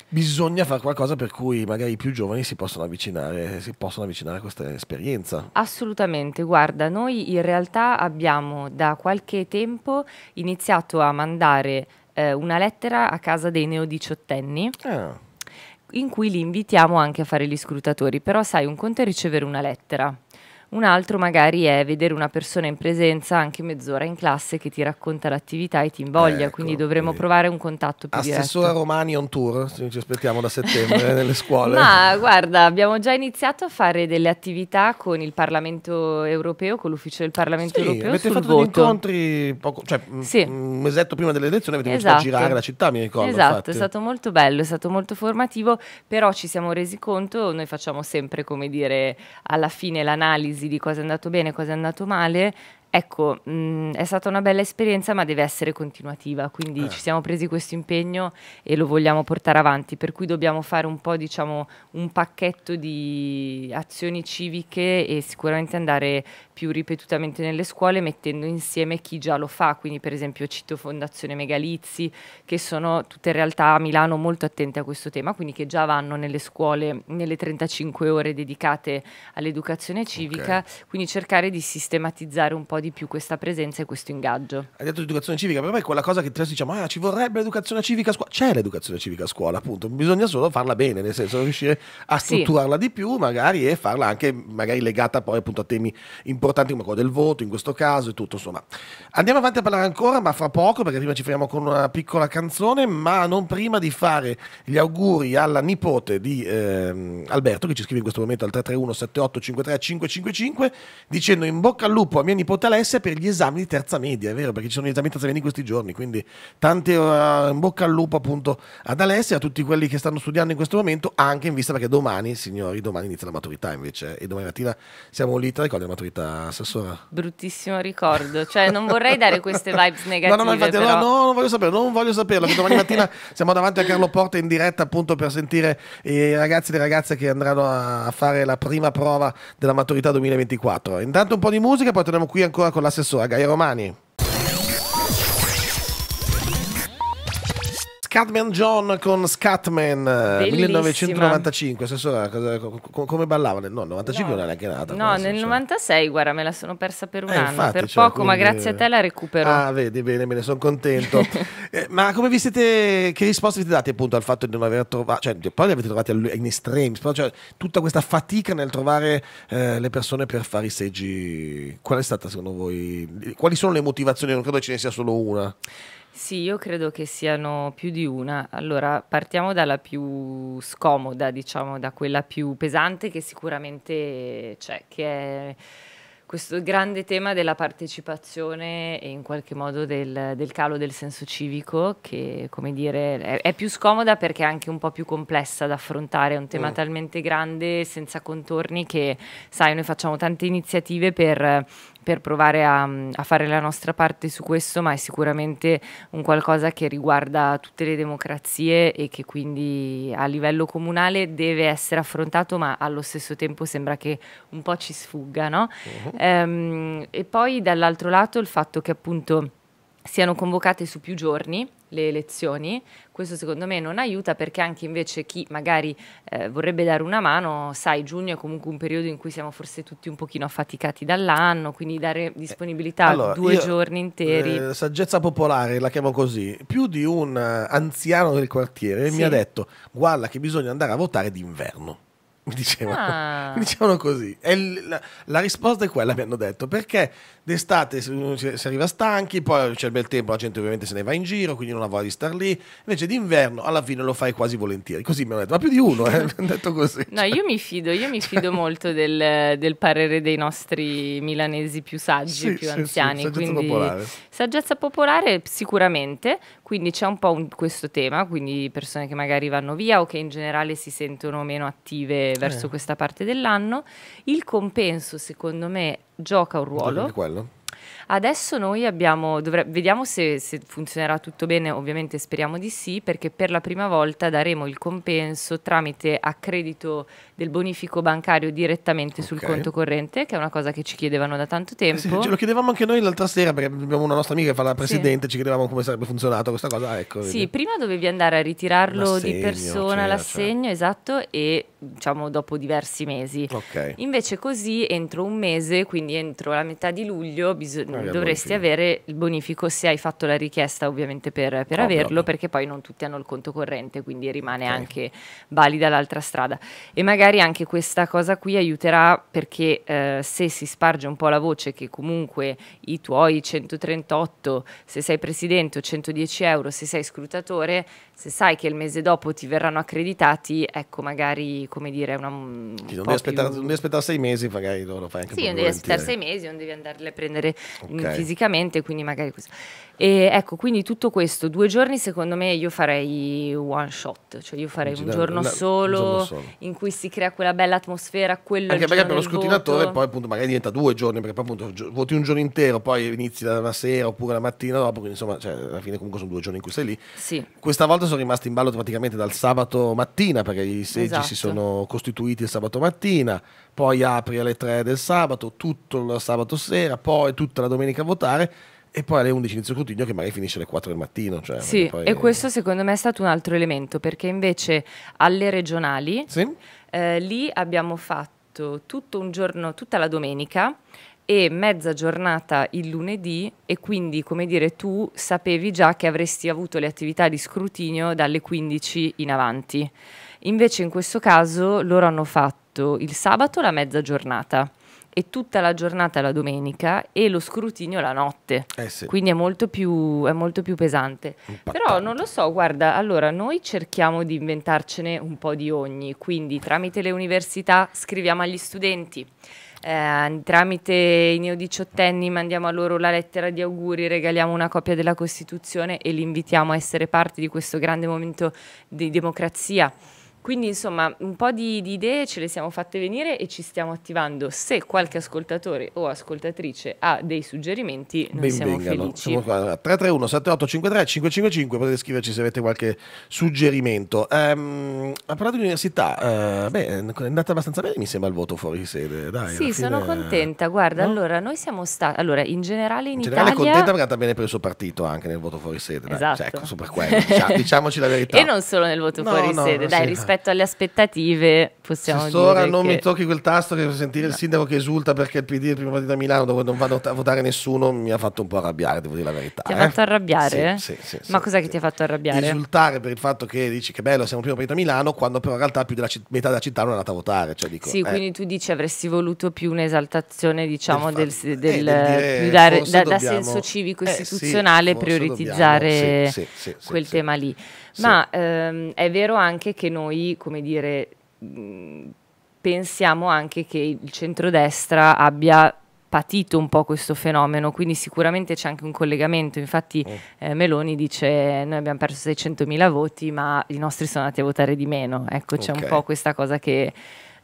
bisogna fare qualcosa per cui magari i più giovani si possono avvicinare, si possono avvicinare a questa esperienza. Assolutamente, guarda, noi in realtà abbiamo da qualche tempo iniziato a mandare eh, una lettera a casa dei neodiciottenni. Ah. in cui li invitiamo anche a fare gli scrutatori, però sai, un conto è ricevere una lettera, un altro magari è vedere una persona in presenza anche mezz'ora in classe che ti racconta l'attività e ti invoglia, ecco, quindi dovremmo quindi... provare un contatto più Assessora diretto. Assessora Romani on tour, ci aspettiamo da settembre eh, nelle scuole. Ma guarda, abbiamo già iniziato a fare delle attività con il Parlamento europeo, con l'ufficio del Parlamento sì, europeo avete fatto voto. degli incontri poco, cioè, sì. un mesetto prima delle elezioni avete esatto. a girare la città, mi ricordo. Esatto, infatti. è stato molto bello, è stato molto formativo, però ci siamo resi conto, noi facciamo sempre, come dire, alla fine l'analisi analisi di cosa è andato bene, e cosa è andato male, Ecco, mh, mm, è stata una bella esperienza, ma deve essere continuativa, quindi eh. ci siamo presi questo impegno e lo vogliamo portare avanti, per cui dobbiamo fare un po', diciamo, un pacchetto di azioni civiche e sicuramente andare più ripetutamente nelle scuole mettendo insieme chi già lo fa, quindi per esempio cito Fondazione Megalizzi, che sono tutte in realtà a Milano molto attente a questo tema, quindi che già vanno nelle scuole nelle 35 ore dedicate all'educazione civica, okay. quindi cercare di sistematizzare un po' po' di più questa presenza e questo ingaggio. Hai detto educazione civica, per me è quella cosa che adesso diciamo, ah, ci vorrebbe l'educazione civica a scuola. C'è l'educazione civica a scuola, appunto, bisogna solo farla bene, nel senso riuscire a strutturarla sì. di più magari e farla anche magari legata poi appunto a temi importanti come quello del voto in questo caso e tutto, insomma. Andiamo avanti a parlare ancora, ma fra poco, perché prima ci fermiamo con una piccola canzone, ma non prima di fare gli auguri alla nipote di eh, Alberto che ci scrive in questo momento al 331 78 53 555 dicendo in bocca al lupo a mia nipote Alessia per gli esami di terza media, è vero, perché ci sono gli esami di terza media in questi giorni, quindi tante uh, in bocca al lupo appunto ad Alessia, a tutti quelli che stanno studiando in questo momento, anche in vista perché domani, signori, domani inizia la maturità invece, e domani mattina siamo lì, te ricordi la maturità, Assessora? Bruttissimo ricordo, cioè non vorrei dare queste vibes negative. No, no, no, infatti, però... no, non voglio saperlo, non voglio saperlo, che domani mattina siamo davanti a Carlo Porta in diretta appunto per sentire eh, i ragazzi e le ragazze che andranno a fare la prima prova della maturità 2024. Intanto un po' di musica, poi torniamo qui ancora ancora con l'assessore Gaia Romani. Scatman John con Scatman eh, Bellissima. 1995, stesso, eh, come ballavano? No, nel 95 no. non era neanche nata. No, nel senso. 96, guarda, me la sono persa per un eh, anno, infatti, per cioè, poco, quindi... ma grazie a te la recupero. Ah, vedi, bene, bene, sono contento. eh, ma come vi siete, che risposte vi date appunto al fatto di non aver trovato, cioè poi li avete trovati in extremis, però cioè, tutta questa fatica nel trovare eh, le persone per fare i seggi, qual è stata secondo voi, quali sono le motivazioni? Non credo ce ne sia solo una. Sì, io credo che siano più di una. Allora, partiamo dalla più scomoda, diciamo, da quella più pesante che sicuramente c'è, che è questo grande tema della partecipazione e in qualche modo del, del calo del senso civico, che come dire è, è, più scomoda perché è anche un po' più complessa da affrontare, è un tema mm. talmente grande, senza contorni, che sai, noi facciamo tante iniziative per per provare a, mm, a, fare la nostra parte su questo, ma è sicuramente un qualcosa che riguarda tutte le democrazie e che quindi a livello comunale deve essere affrontato, ma allo stesso tempo sembra che un po' ci sfugga. No? Uh -huh. ehm, e poi dall'altro lato il fatto che appunto siano convocate su più giorni le elezioni. Questo secondo me non aiuta perché anche invece chi magari eh, vorrebbe dare una mano, sai, giugno è comunque un periodo in cui siamo forse tutti un pochino affaticati dall'anno, quindi dare eh, disponibilità eh, allora, due io, giorni interi. Eh, saggezza popolare, la chiamo così, più di un eh, anziano del quartiere sì. mi ha detto guarda che bisogna andare a votare d'inverno mi dicevano, ah. mi dicevano così. E la, la, risposta è quella, mi hanno detto, perché d'estate si arriva stanchi, poi c'è il bel tempo, la gente ovviamente se ne va in giro, quindi non ha voglia di star lì, invece d'inverno alla fine lo fai quasi volentieri. Così mi hanno detto, ma più di uno, eh? mi hanno detto così. No, cioè. io mi fido, io mi cioè fido molto del, del, parere dei nostri milanesi più saggi, sì, più sì, anziani. Sì, saggezza quindi, popolare. Saggezza popolare sicuramente, quindi c'è un po' un, questo tema, quindi persone che magari vanno via o che in generale si sentono meno attive verso eh. questa parte dell'anno. Il compenso, secondo me, gioca un ruolo. Quello. Adesso noi abbiamo, dovre- vediamo se, se, funzionerà tutto bene, ovviamente speriamo di sì, perché per la prima volta daremo il compenso tramite accredito del bonifico bancario direttamente okay. sul conto corrente, che è una cosa che ci chiedevano da tanto tempo. Eh sì, ce lo chiedevamo anche noi l'altra sera, perché abbiamo una nostra amica che fa la presidente, sì. ci chiedevamo come sarebbe funzionato questa cosa. ecco, sì, vedi. prima dovevi andare a ritirarlo l'assegno, di persona, cioè, l'assegno, cioè. esatto, e diciamo dopo diversi mesi. Okay. Invece così entro un mese, quindi entro la metà di luglio, bisogna dovresti avere il bonifico se hai fatto la richiesta ovviamente per, per averlo, perché poi non tutti hanno il conto corrente, quindi rimane okay. Certo. anche valida l'altra strada. E magari anche questa cosa qui aiuterà perché eh, se si sparge un po' la voce che comunque i tuoi 138, se sei presidente o 110 euro, se sei scrutatore, se sai che il mese dopo ti verranno accreditati, ecco magari come dire una, sì, non, devi aspettare, più... non devi aspettare sei mesi, magari lo fai anche Sì, non devi aspettare sei mesi, non devi andarle a prendere mm, okay. fisicamente, quindi magari questo. E ecco, quindi tutto questo, due giorni secondo me io farei one shot, cioè io farei un giorno, una, solo, un giorno solo, in cui si crea quella bella atmosfera, quello Anche perché per lo scrutinatore voto. poi appunto magari diventa due giorni, perché poi appunto voti un giorno intero, poi inizi la sera oppure la mattina dopo, quindi insomma cioè, alla fine comunque sono due giorni in cui sei lì. Sì. Questa volta sono rimasti in ballo praticamente dal sabato mattina perché i seggi esatto. si sono costituiti il sabato mattina, poi apri alle 3 del sabato, tutto il sabato sera, poi tutta la domenica a votare e poi alle 11 inizio il scrutinio che magari finisce alle 4 del mattino. Cioè, sì, poi... e questo secondo me è stato un altro elemento perché invece alle regionali sì? eh, lì abbiamo fatto tutto un giorno, tutta la domenica e mezza giornata il lunedì e quindi, come dire, tu sapevi già che avresti avuto le attività di scrutinio dalle 15 in avanti. Invece in questo caso loro hanno fatto il sabato la mezza giornata e tutta la giornata la domenica e lo scrutinio la notte. Eh sì. Quindi è molto più, è molto più pesante. Impattante. Però non lo so, guarda, allora noi cerchiamo di inventarcene un po' di ogni, quindi tramite le università scriviamo agli studenti eh, tramite i neodiciottenni mandiamo a loro la lettera di auguri, regaliamo una copia della Costituzione e li invitiamo a essere parte di questo grande momento di democrazia. Quindi insomma un po' di, di, idee ce le siamo fatte venire e ci stiamo attivando. Se qualche ascoltatore o ascoltatrice ha dei suggerimenti, noi ben siamo vengano. felici. Siamo qua, 331 7853 555 potete scriverci se avete qualche suggerimento. Um, ehm, a parlato di università, uh, beh, è andata abbastanza bene mi sembra il voto fuori sede. Dai, sì, fine... sono contenta. Guarda, no? allora noi siamo stati, allora in generale in, in generale Italia... contenta perché bene il suo partito anche nel voto fuori sede. Dai. Cioè, esatto. Cioè, ecco, super quello. Diciamo, diciamoci la verità. e non solo nel voto no, fuori no, sede, dai, sì. rispetto rispetto alle aspettative possiamo Sessora, dire non mi tocchi quel tasto che sentire il sindaco che esulta perché il PD è il primo partito a Milano dove non vanno a votare nessuno mi ha fatto un po' arrabbiare, devo dire la verità. Ti eh? ha fatto eh. arrabbiare? Sì, sì, sì Ma sì, cos'è sì. che ti ha fatto arrabbiare? Esultare per il fatto che dici che bello siamo il primo partito a Milano quando però in realtà più della metà della città non è andata a votare. Cioè, dico, sì, eh. quindi tu dici avresti voluto più un'esaltazione diciamo del, fa... del, del eh, più dare, da, dobbiamo... da, senso civico eh, istituzionale prioritizzare quel tema lì. Ma ehm, è vero anche che noi, come dire, mhmm, pensiamo anche che il centrodestra abbia patito un po' questo fenomeno, quindi sicuramente c'è anche un collegamento. Infatti oh. eh, Meloni dice noi abbiamo perso 600.000 voti, ma i nostri sono andati a votare di meno. Ecco, c'è un po' questa cosa che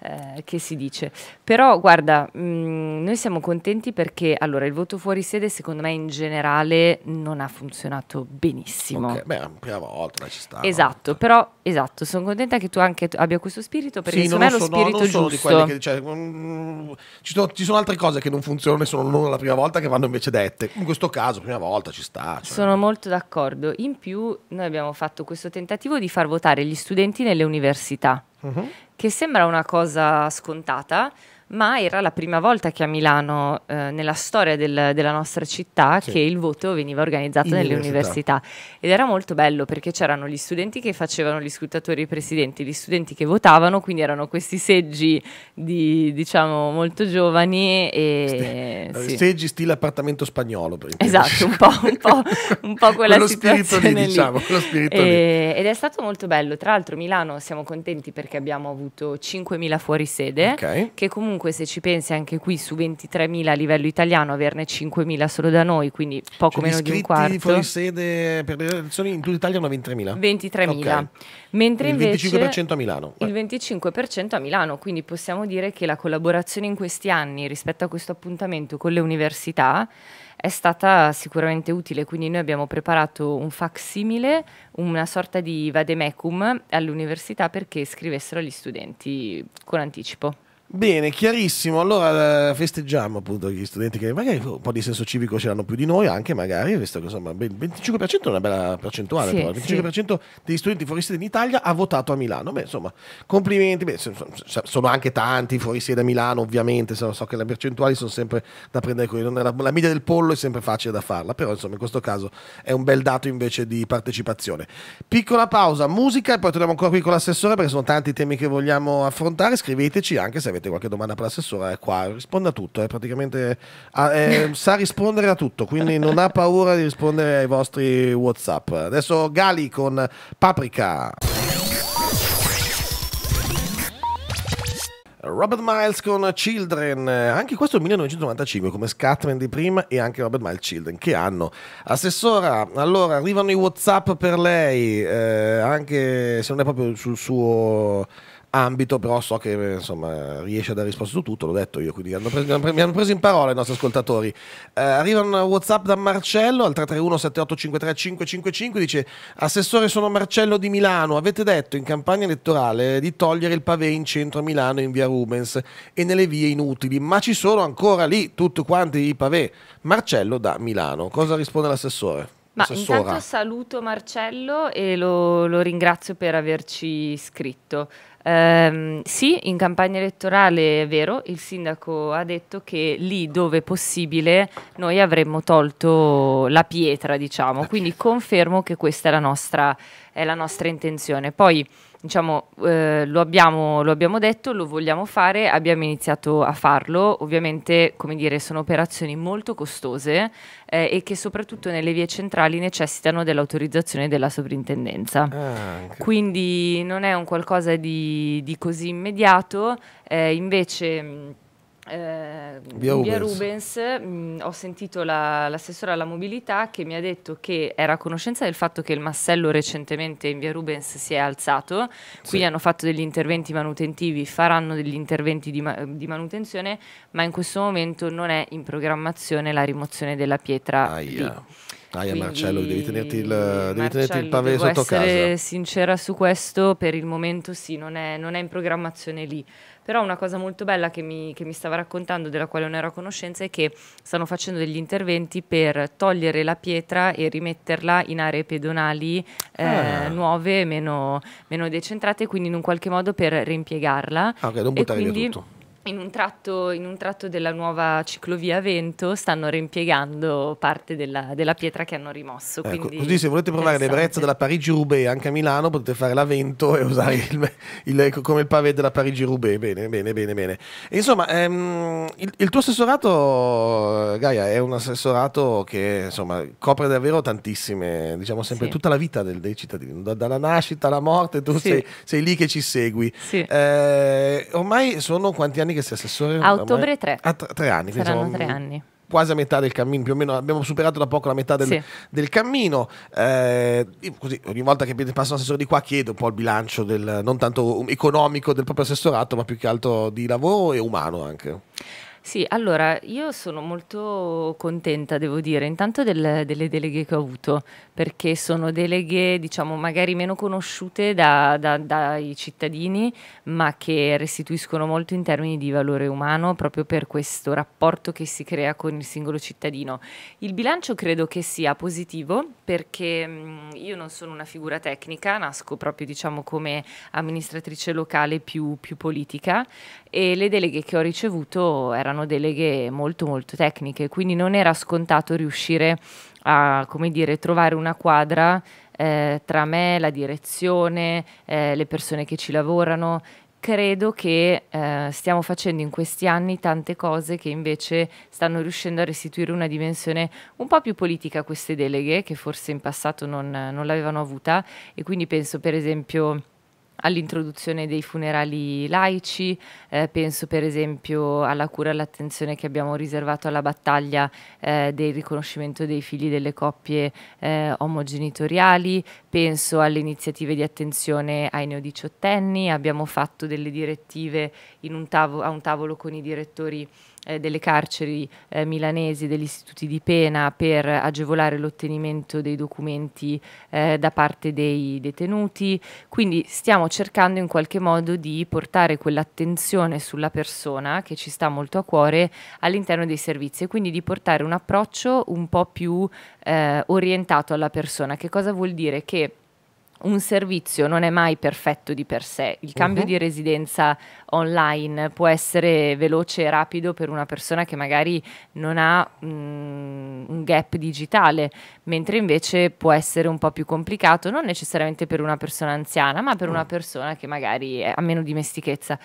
eh, che si dice. Però guarda, mh, mm, noi siamo contenti perché allora il voto fuori sede secondo me in generale non ha funzionato benissimo. Okay, beh, è la prima volta ci sta. Esatto, no? però esatto, sono contenta che tu anche abbia questo spirito perché sì, secondo me è lo sono, spirito no, giusto. Di quelli che, cioè, mm, ci, sono, ci, sono, altre cose che non funzionano e sono non la prima volta che vanno invece dette. In questo caso, prima volta ci sta. Cioè. Sono molto d'accordo. In più noi abbiamo fatto questo tentativo di far votare gli studenti nelle università. Uh mm-hmm. -huh che sembra una cosa scontata, ma era la prima volta che a Milano, eh, nella storia del, della nostra città, sì. che il voto veniva organizzato nelle università. università. Ed era molto bello perché c'erano gli studenti che facevano gli scrutatori presidenti, gli studenti che votavano, quindi erano questi seggi di, diciamo, molto giovani. E, Ste eh, sì. Seggi stile appartamento spagnolo. Esatto, un po', un po', un po quella quello situazione lì, diciamo, lì. Diciamo, spirito e, lì. Ed è stato molto bello. Tra l'altro Milano siamo contenti perché abbiamo avuto 5.000 fuori sede, okay. che comunque comunque se ci pensi anche qui su 23.000 a livello italiano averne 5.000 solo da noi, quindi poco cioè, meno di un quarto. fuori sede per le elezioni in tutta Italia erano 23.000 23.000. Okay. Mentre il invece, 25% a Milano. Il 25% a Milano, quindi possiamo dire che la collaborazione in questi anni rispetto a questo appuntamento con le università è stata sicuramente utile, quindi noi abbiamo preparato un facsimile, una sorta di vademecum all'università perché scrivessero gli studenti con anticipo. Bene, chiarissimo. Allora eh, festeggiamo appunto gli studenti che magari un po' di senso civico ce l'hanno più di noi, anche magari, visto che insomma il 25% è una bella percentuale, sì, però il 25% sì. degli studenti fuori sede in Italia ha votato a Milano. Beh, insomma, complimenti. Beh, sono anche tanti fuori sede a Milano, ovviamente, so, che le percentuali sono sempre da prendere con la, la media del pollo è sempre facile da farla, però insomma in questo caso è un bel dato invece di partecipazione. Piccola pausa, musica e poi torniamo ancora qui con l'assessore perché sono tanti i temi che vogliamo affrontare. Scriveteci anche se avete avete qualche domanda per l'assessore, è eh, qua, risponde a tutto, è eh, praticamente a, ah, è, eh, sa rispondere a tutto, quindi non ha paura di rispondere ai vostri WhatsApp. Adesso Gali con Paprika. Robert Miles con Children, anche questo è 1995 come Scatman di prima e anche Robert Miles Children, che hanno. Assessora, allora arrivano i Whatsapp per lei, eh, anche se non è proprio sul suo ambito, però so che insomma, riesce a dare risposta su tutto, l'ho detto io, quindi hanno preso, mi hanno preso in parola i nostri ascoltatori. Eh, arriva un Whatsapp da Marcello al 331 7853 555, dice Assessore sono Marcello di Milano, avete detto in campagna elettorale di togliere il pavé in centro a Milano in via Rubens e nelle vie inutili, ma ci sono ancora lì tutti quanti i pavé. Marcello da Milano, cosa risponde l'assessore? Ma intanto saluto Marcello e lo, lo ringrazio per averci scritto. Um, sì, in campagna elettorale è vero, il sindaco ha detto che lì dove possibile noi avremmo tolto la pietra, diciamo, quindi confermo che questa è la nostra, è la nostra intenzione. Poi, diciamo, eh, lo, abbiamo, lo, abbiamo, detto, lo vogliamo fare, abbiamo iniziato a farlo. Ovviamente, come dire, sono operazioni molto costose eh, e che soprattutto nelle vie centrali necessitano dell'autorizzazione della sovrintendenza. Ah, Quindi non è un qualcosa di, di così immediato, eh, invece Ehm, via, via Rubens, mh, mm, ho sentito l'assessore alla mobilità che mi ha detto che era a conoscenza del fatto che il massello recentemente in via Rubens si è alzato, sì. quindi hanno fatto degli interventi manutentivi, faranno degli interventi di, di, manutenzione, ma in questo momento non è in programmazione la rimozione della pietra. Aia. Aia Marcello, devi tenerti il, Marcello, devi tenerti il pavé sotto casa. Devo essere sincera su questo, per il momento sì, non è, non è in programmazione lì. Però una cosa molto bella che mi, che mi stava raccontando, della quale non ero a conoscenza, è che stanno facendo degli interventi per togliere la pietra e rimetterla in aree pedonali eh, ah. nuove, meno, meno decentrate, quindi in un qualche modo per reimpiegarla. Ah, ok, non buttare quindi, tutto in un, tratto, in un, tratto, della nuova ciclovia Vento stanno reimpiegando parte della, della pietra che hanno rimosso. Ecco, così se volete provare le della Parigi-Roubaix anche a Milano potete fare la Vento e usare il, il, ecco, come il pavé della Parigi-Roubaix. Bene, bene, bene, bene. E insomma, ehm, il, il, tuo assessorato, Gaia, è un assessorato che insomma, copre davvero tantissime, diciamo sempre sì. tutta la vita del, dei cittadini, da, dalla nascita alla morte, tu sì. sei, sei, lì che ci segui. Sì. Eh, ormai sono quanti anni anni che sei assessore? A ottobre 3. A ah, t- tre anni. Saranno insomma, tre anni quasi a metà del cammino, più o meno abbiamo superato da poco la metà del, sì. del cammino. Eh, così, ogni volta che passa un assessore di qua chiedo un po' il bilancio del, non tanto economico del proprio assessorato, ma più che altro di lavoro e umano anche. Sì, allora io sono molto contenta, devo dire, intanto del, delle deleghe che ho avuto, perché sono deleghe, diciamo, magari meno conosciute da, da, dai cittadini, ma che restituiscono molto in termini di valore umano, proprio per questo rapporto che si crea con il singolo cittadino. Il bilancio credo che sia positivo, perché mm, io non sono una figura tecnica, nasco proprio, diciamo, come amministratrice locale più, più politica e le deleghe che ho ricevuto erano erano deleghe molto molto tecniche, quindi non era scontato riuscire a dire, trovare una quadra eh, tra me, la direzione, eh, le persone che ci lavorano. Credo che eh, stiamo facendo in questi anni tante cose che invece stanno riuscendo a restituire una dimensione un po' più politica a queste deleghe, che forse in passato non, non l'avevano avuta. E quindi penso per esempio all'introduzione dei funerali laici, eh, penso per esempio alla cura e all'attenzione che abbiamo riservato alla battaglia eh, del riconoscimento dei figli delle coppie eh, omogenitoriali, penso alle iniziative di attenzione ai neodiciottenni, abbiamo fatto delle direttive un a un tavolo con i direttori eh, delle carceri eh, milanesi, degli istituti di pena per agevolare l'ottenimento dei documenti eh, da parte dei detenuti. Quindi stiamo cercando in qualche modo di portare quell'attenzione sulla persona che ci sta molto a cuore all'interno dei servizi e quindi di portare un approccio un po' più eh, orientato alla persona. Che cosa vuol dire? Che un servizio non è mai perfetto di per sé. Il cambio uh-huh. di residenza online può essere veloce e rapido per una persona che magari non ha mh, mm, un gap digitale, mentre invece può essere un po' più complicato, non necessariamente per una persona anziana, ma per uh-huh. una persona che magari ha meno dimestichezza.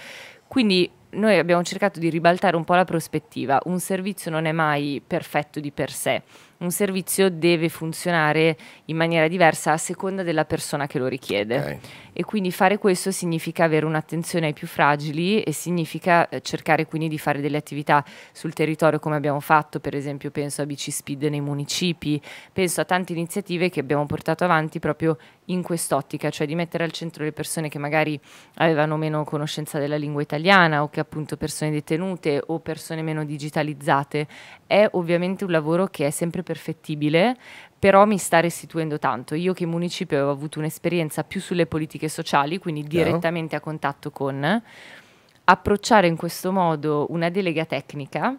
Quindi noi abbiamo cercato di ribaltare un po' la prospettiva, un servizio non è mai perfetto di per sé un servizio deve funzionare in maniera diversa a seconda della persona che lo richiede. Okay. E quindi fare questo significa avere un'attenzione ai più fragili e significa eh, cercare quindi di fare delle attività sul territorio come abbiamo fatto, per esempio penso a BC Speed nei municipi, penso a tante iniziative che abbiamo portato avanti proprio in quest'ottica, cioè di mettere al centro le persone che magari avevano meno conoscenza della lingua italiana o che appunto persone detenute o persone meno digitalizzate. È ovviamente un lavoro che è sempre più perfettibile, però mi sta restituendo tanto. Io che in municipio ho avuto un'esperienza più sulle politiche sociali, quindi Chiaro. direttamente a contatto con, approcciare in questo modo una delega tecnica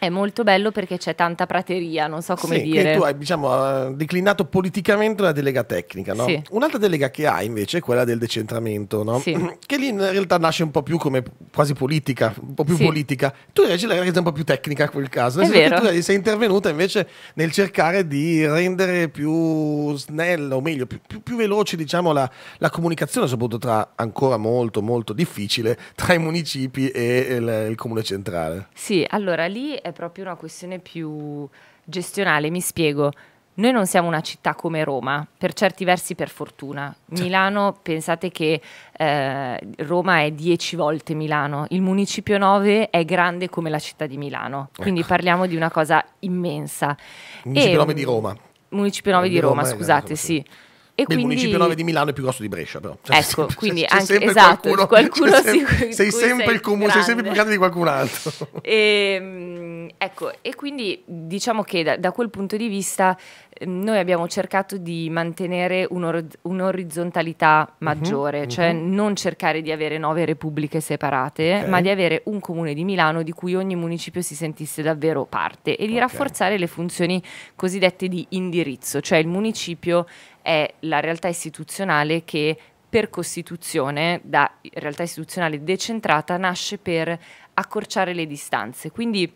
è molto bello perché c'è tanta prateria, non so come sì, dire. Tu hai diciamo, declinato politicamente una delega tecnica, no? sì. Un'altra delega che hai invece è quella del decentramento, no? sì. che lì in realtà nasce un po' più come quasi politica, un po' più politica. Tu invece l'hai resa un po' più tecnica in quel caso. Nel è vero. Tu sei intervenuta invece nel cercare di rendere più snella, o meglio, più, più, più veloce diciamo, la, la, comunicazione, soprattutto tra, ancora molto, molto difficile, tra i municipi e il, il comune centrale. Sì, allora lì è proprio una questione più gestionale, mi spiego. Noi non siamo una città come Roma, per certi versi per fortuna. Milano, pensate che eh, Roma è dieci volte Milano, il municipio 9 è grande come la città di Milano, ecco. quindi ecco. parliamo di una cosa immensa. Municipio 9 di Roma. Municipio 9 di, Roma, Roma scusate, sì. Città e del quindi... municipio 9 di Milano è più grosso di Brescia, però. Cioè, ecco, c'è, quindi c'è anche esatto, qualcuno, qualcuno c'è sempre, sei, sempre il comune, sei sempre più grande di qualcun altro. E, ehm, ecco, e quindi diciamo che da, da, quel punto di vista ehm, noi abbiamo cercato di mantenere un'or- un'orizzontalità mhm, maggiore, uh-huh, cioè uh-huh. non cercare di avere nove repubbliche separate, okay. ma di avere un comune di Milano di cui ogni municipio si sentisse davvero parte e di okay. rafforzare le funzioni cosiddette di indirizzo, cioè il municipio è la realtà istituzionale che per Costituzione, da realtà istituzionale decentrata, nasce per accorciare le distanze. Quindi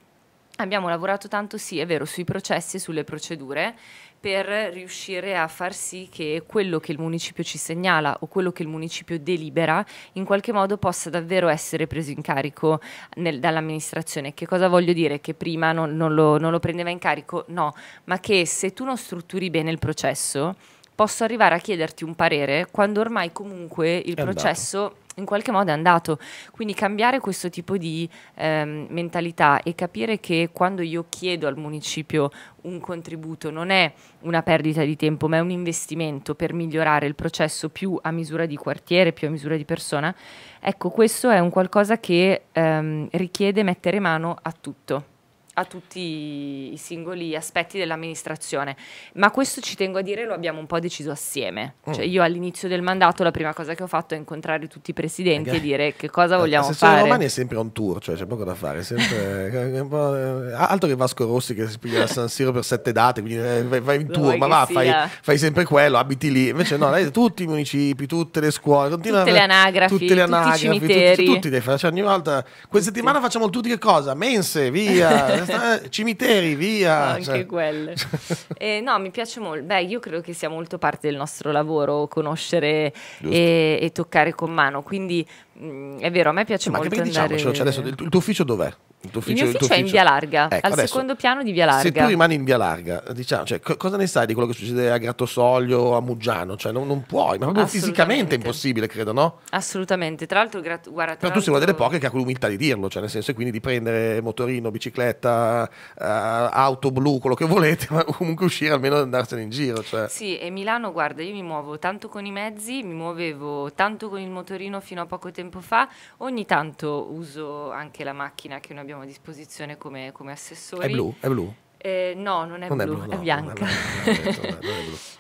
abbiamo lavorato tanto, sì, è vero, sui processi e sulle procedure per riuscire a far sì che quello che il municipio ci segnala o quello che il municipio delibera in qualche modo possa davvero essere preso in carico dall'amministrazione. Che cosa voglio dire? Che prima non, non, lo, non lo prendeva in carico? No, ma che se tu non strutturi bene il processo posso arrivare a chiederti un parere quando ormai comunque il è processo... Andato. In qualche modo è andato, quindi cambiare questo tipo di ehm, mentalità e capire che quando io chiedo al municipio un contributo non è una perdita di tempo, ma è un investimento per migliorare il processo più a misura di quartiere, più a misura di persona. Ecco, questo è un qualcosa che ehm, richiede mettere mano a tutto a tutti i singoli aspetti dell'amministrazione, ma questo ci tengo a dire lo abbiamo un po' deciso assieme. Mm. Cioè io all'inizio del mandato la prima cosa che ho fatto è incontrare tutti i presidenti okay. Eh, e dire che cosa eh, vogliamo la fare. Romani è sempre un tour, cioè c'è poco da fare, sempre, eh, altro che Vasco Rossi che si piglia a San Siro per sette date, quindi vai, vai in tour, ma va, fai, fai, sempre quello, abiti lì. Invece no, lei, tutti i municipi, tutte le scuole, continua tutte, le anagrafi, tutte le anagrafi, tutti i cimiteri, tutti, cioè tutti, tutti, tutti, tutti, tutti, tutti, tutti, tutti, tutti, tutti, tutti, tutti, tutti, tutti, Eh, cimiteri, via. Anche cioè. quelle. eh, no, mi piace molto. Beh, io credo che sia molto parte del nostro lavoro conoscere e, e toccare con mano, quindi Mm, è vero, a me piace ma molto che diciamo? andare... Diciamo, cioè adesso, il, tuo ufficio dov'è? Il, tuo ufficio, il mio ufficio, ufficio è in Via Larga, ecco, al adesso, secondo piano di Via Larga. Se tu rimani in Via Larga, diciamo, cioè, cosa ne sai di quello che succede a Grattosoglio, a Muggiano? Cioè, non, non puoi, ma proprio fisicamente è impossibile, credo, no? Assolutamente. Tra l'altro, gra- guarda, Però tu sei una delle poche che ha quell'umiltà di dirlo, cioè, nel senso quindi di prendere motorino, bicicletta, uh, auto blu, quello che volete, ma comunque uscire almeno ad andarsene in giro. Cioè. Sì, e Milano, guarda, io mi muovo tanto con i mezzi, mi muovevo tanto con il motorino fino a poco tempo tempo fa, ogni tanto uso anche la macchina che noi abbiamo a disposizione come, come assessore. È blu? È blu? Eh, no, non è non blu, è, blu, no, bianca. Eh,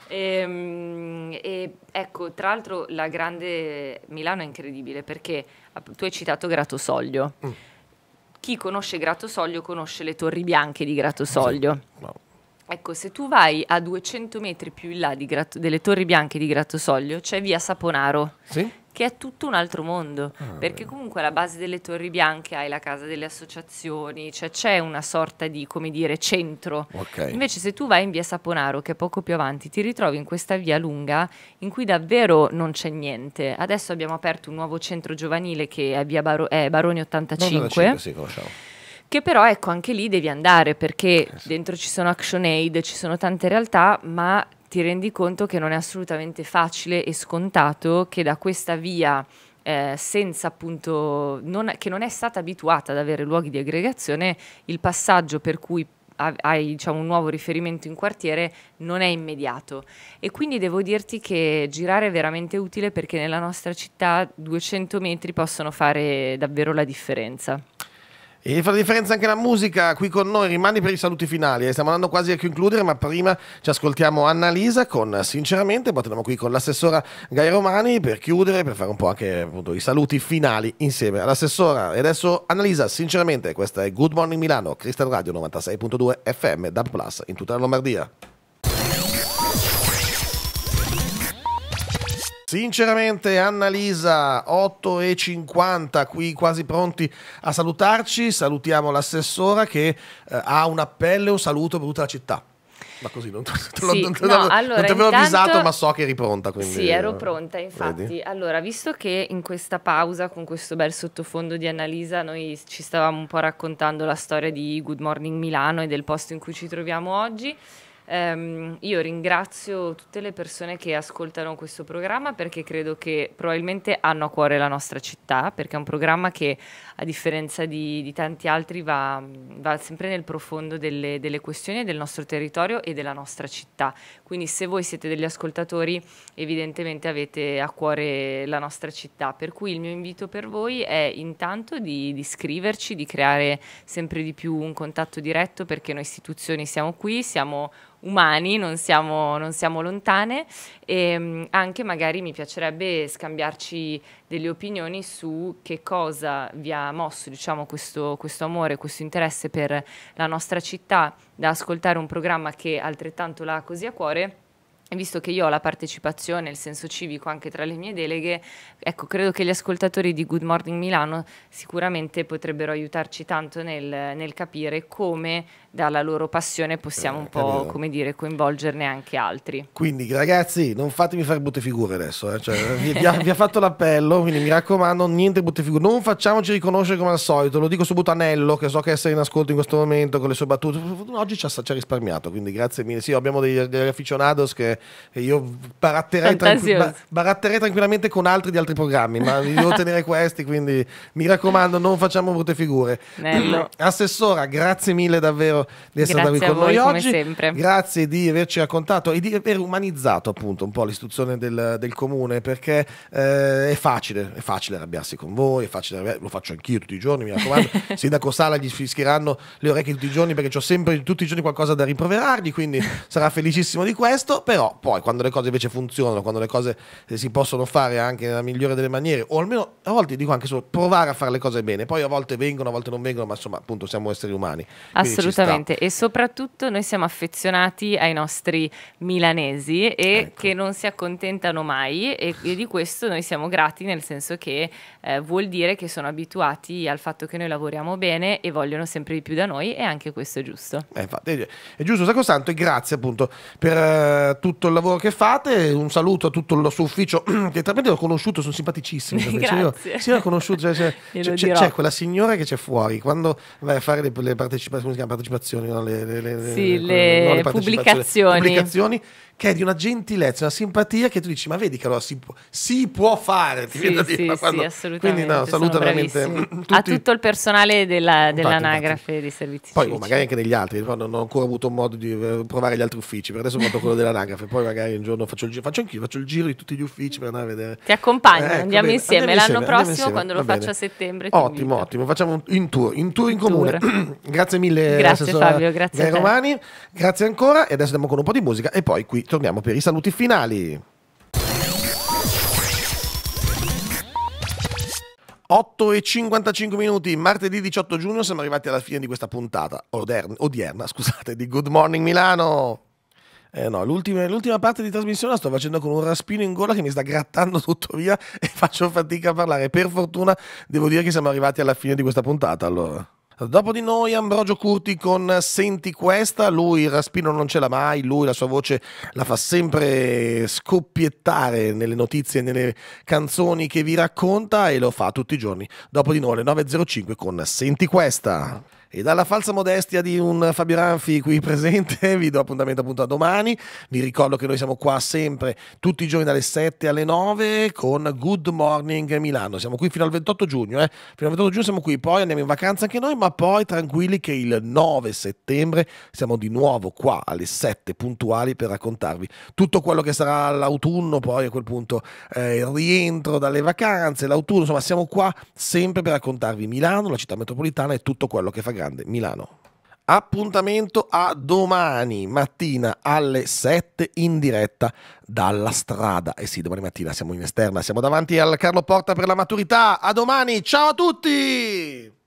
ehm, ecco, tra l'altro la grande Milano è incredibile perché tu hai citato Gratosoglio. Mm. Chi conosce Gratosoglio conosce le torri bianche di Gratosoglio. Sì. Wow. Ecco, se tu vai a 200 metri più in là Grat- delle torri bianche di Grattosoglio, c'è via Saponaro. Sì? che è tutto un altro mondo, ah, perché comunque alla base delle Torri Bianche hai la casa delle associazioni, cioè c'è una sorta di, come dire, centro. Okay. Invece se tu vai in via Saponaro, che è poco più avanti, ti ritrovi in questa via lunga in cui davvero non c'è niente. Adesso abbiamo aperto un nuovo centro giovanile che è via Baro- eh, Baroni 85. 85 sì, conosciamo che però ecco anche lì devi andare perché eh dentro ci sono Action Aid, ci sono tante realtà, ma ti rendi conto che non è assolutamente facile e scontato che da questa via eh, senza appunto non, che non è stata abituata ad avere luoghi di aggregazione, il passaggio per cui hai diciamo, un nuovo riferimento in quartiere non è immediato e quindi devo dirti che girare è veramente utile perché nella nostra città 200 metri possono fare davvero la differenza. E fa la differenza anche la musica qui con noi, rimani per i saluti finali. Eh. Stiamo andando quasi a concludere, ma prima ci ascoltiamo Annalisa con Sinceramente, poi torniamo qui con l'assessora Gai Romani per chiudere, per fare un po' anche appunto, i saluti finali insieme all'assessora. E adesso Annalisa, sinceramente, questa è Good Morning Milano, Crystal Radio 96.2 FM, Dub Plus, in tutta la Lombardia. Sinceramente, Annalisa, 50, qui quasi pronti a salutarci. Salutiamo l'assessora che eh, ha un appello e un saluto per tutta la città. Ma così non, te, te sì, te, no, allora, non ti avevo avvisato, ma so che eri pronta. Quindi, sì, ero pronta, eh, infatti. Vedi? Allora, visto che in questa pausa, con questo bel sottofondo di Annalisa, noi ci stavamo un po' raccontando la storia di Good Morning Milano e del posto in cui ci troviamo oggi. Um, io ringrazio tutte le persone che ascoltano questo programma perché credo che probabilmente hanno a cuore la nostra città, perché è un programma che a differenza di, di tanti altri, va, va, sempre nel profondo delle, delle, questioni del nostro territorio e della nostra città. Quindi se voi siete degli ascoltatori, evidentemente avete a cuore la nostra città. Per cui il mio invito per voi è intanto di, di iscriverci, di creare sempre di più un contatto diretto, perché noi istituzioni siamo qui, siamo umani, non siamo, non siamo, lontane e ehm, anche magari mi piacerebbe scambiarci delle opinioni su che cosa vi ha mosso diciamo, questo, questo amore, questo interesse per la nostra città da ascoltare un programma che altrettanto la ha così a cuore E visto che io ho la partecipazione, il senso civico anche tra le mie deleghe, ecco, credo che gli ascoltatori di Good Morning Milano sicuramente potrebbero aiutarci tanto nel, nel capire come dalla loro passione possiamo eh, un po', come dire, coinvolgerne anche altri. Quindi ragazzi, non fatemi fare brutte figure adesso, eh? cioè, vi, vi, ha, vi, ha, fatto l'appello, quindi mi raccomando, niente butte figure, non facciamoci riconoscere come al solito, lo dico subito a Nello che so che essere in ascolto in questo momento con le sue battute, oggi ci ha, ci ha risparmiato, quindi grazie mille. Sì, abbiamo degli, degli aficionados che io baratterei, tranqu baratterei, tranquillamente con altri di altri programmi, ma li devo tenere questi, quindi mi raccomando, non facciamo brutte figure. Nello. Assessora, grazie mille davvero di essere Grazie con noi oggi. Sempre. Grazie di averci raccontato e di aver umanizzato appunto un po' l'istituzione del, del comune perché eh, è facile, è facile arrabbiarsi con voi, è facile, lo faccio anch'io tutti i giorni, mi raccomando, Sindaco Sala gli fischieranno le orecchie tutti i giorni perché ho sempre tutti i giorni qualcosa da rimproverargli, quindi sarà felicissimo di questo, però poi quando le cose invece funzionano, quando le cose eh, si possono fare anche nella migliore delle maniere, o almeno a volte dico anche solo provare a fare le cose bene, poi a volte vengono, a volte non vengono, ma insomma appunto siamo esseri umani. Assolutamente assolutamente. E soprattutto noi siamo affezionati ai nostri milanesi e ecco. che non si accontentano mai e, e, di questo noi siamo grati nel senso che eh, vuol dire che sono abituati al fatto che noi lavoriamo bene e vogliono sempre di più da noi e anche questo è giusto. Eh, infatti, è giusto Sacrosanto e grazie appunto per eh, tutto il lavoro che fate, un saluto a tutto il suo ufficio che tra l'altro l'ho conosciuto, sono simpaticissimi. Cioè, grazie. Cioè, io, sì, l'ho conosciuto, cioè, c'è, cioè, cioè, quella signora che c'è fuori quando vai a fare le, le partecipazioni, partecipazioni pubblicazioni, no? le, le, le, sì, le, no, pubblicazioni. pubblicazioni che è di una gentilezza, una simpatia che tu dici, ma vedi che allora si può, si può fare. Ti sì, sì, dire, quando... sì, assolutamente. Quindi no, saluto veramente tutti... a tutto il personale della, dell'anagrafe dei servizi Poi oh, magari anche degli altri, non ho ancora avuto modo di eh, provare gli altri uffici, per adesso ho fatto quello dell'anagrafe, poi magari un giorno faccio il giro, faccio anch'io, faccio il giro di tutti gli uffici per andare a vedere. Ti accompagno, eh, ecco, andiamo, insieme. andiamo insieme l'anno prossimo insieme. quando lo faccio a settembre. Ottimo, invito. ottimo, facciamo in tour, in tour in, in comune. Tour. grazie mille, grazie Fabio, grazie. Romani, grazie ancora e adesso andiamo con un po' di musica e poi qui torniamo per i saluti finali. 8 e 55 minuti, martedì 18 giugno, siamo arrivati alla fine di questa puntata odierna, odierna scusate, di Good Morning Milano. Eh no, l'ultima, l'ultima, parte di trasmissione la sto facendo con un raspino in gola che mi sta grattando tutto via e faccio fatica a parlare. Per fortuna devo dire che siamo arrivati alla fine di questa puntata allora. Dopo di noi Ambrogio Curti con Senti questa, lui il Raspino non ce l'ha mai, lui la sua voce la fa sempre scoppiettare nelle notizie, nelle canzoni che vi racconta e lo fa tutti i giorni. Dopo di noi alle 9.05 con Senti questa. E dalla falsa modestia di un Fabio Ranfi qui presente vi do appuntamento appunto a domani. Vi ricordo che noi siamo qua sempre tutti i giorni dalle 7 alle 9 con Good Morning Milano. Siamo qui fino al 28 giugno, eh? Fino al 28 giugno siamo qui, poi andiamo in vacanza anche noi, ma poi tranquilli che il 9 settembre siamo di nuovo qua alle 7 puntuali per raccontarvi tutto quello che sarà l'autunno, poi a quel punto eh, il rientro dalle vacanze, l'autunno, insomma siamo qua sempre per raccontarvi Milano, la città metropolitana e tutto quello che fa grande Grande, Milano. Appuntamento a domani mattina alle 7 in diretta dalla strada. E eh sì, domani mattina siamo in esterna, siamo davanti al Carlo Porta per la maturità. A domani, ciao a tutti!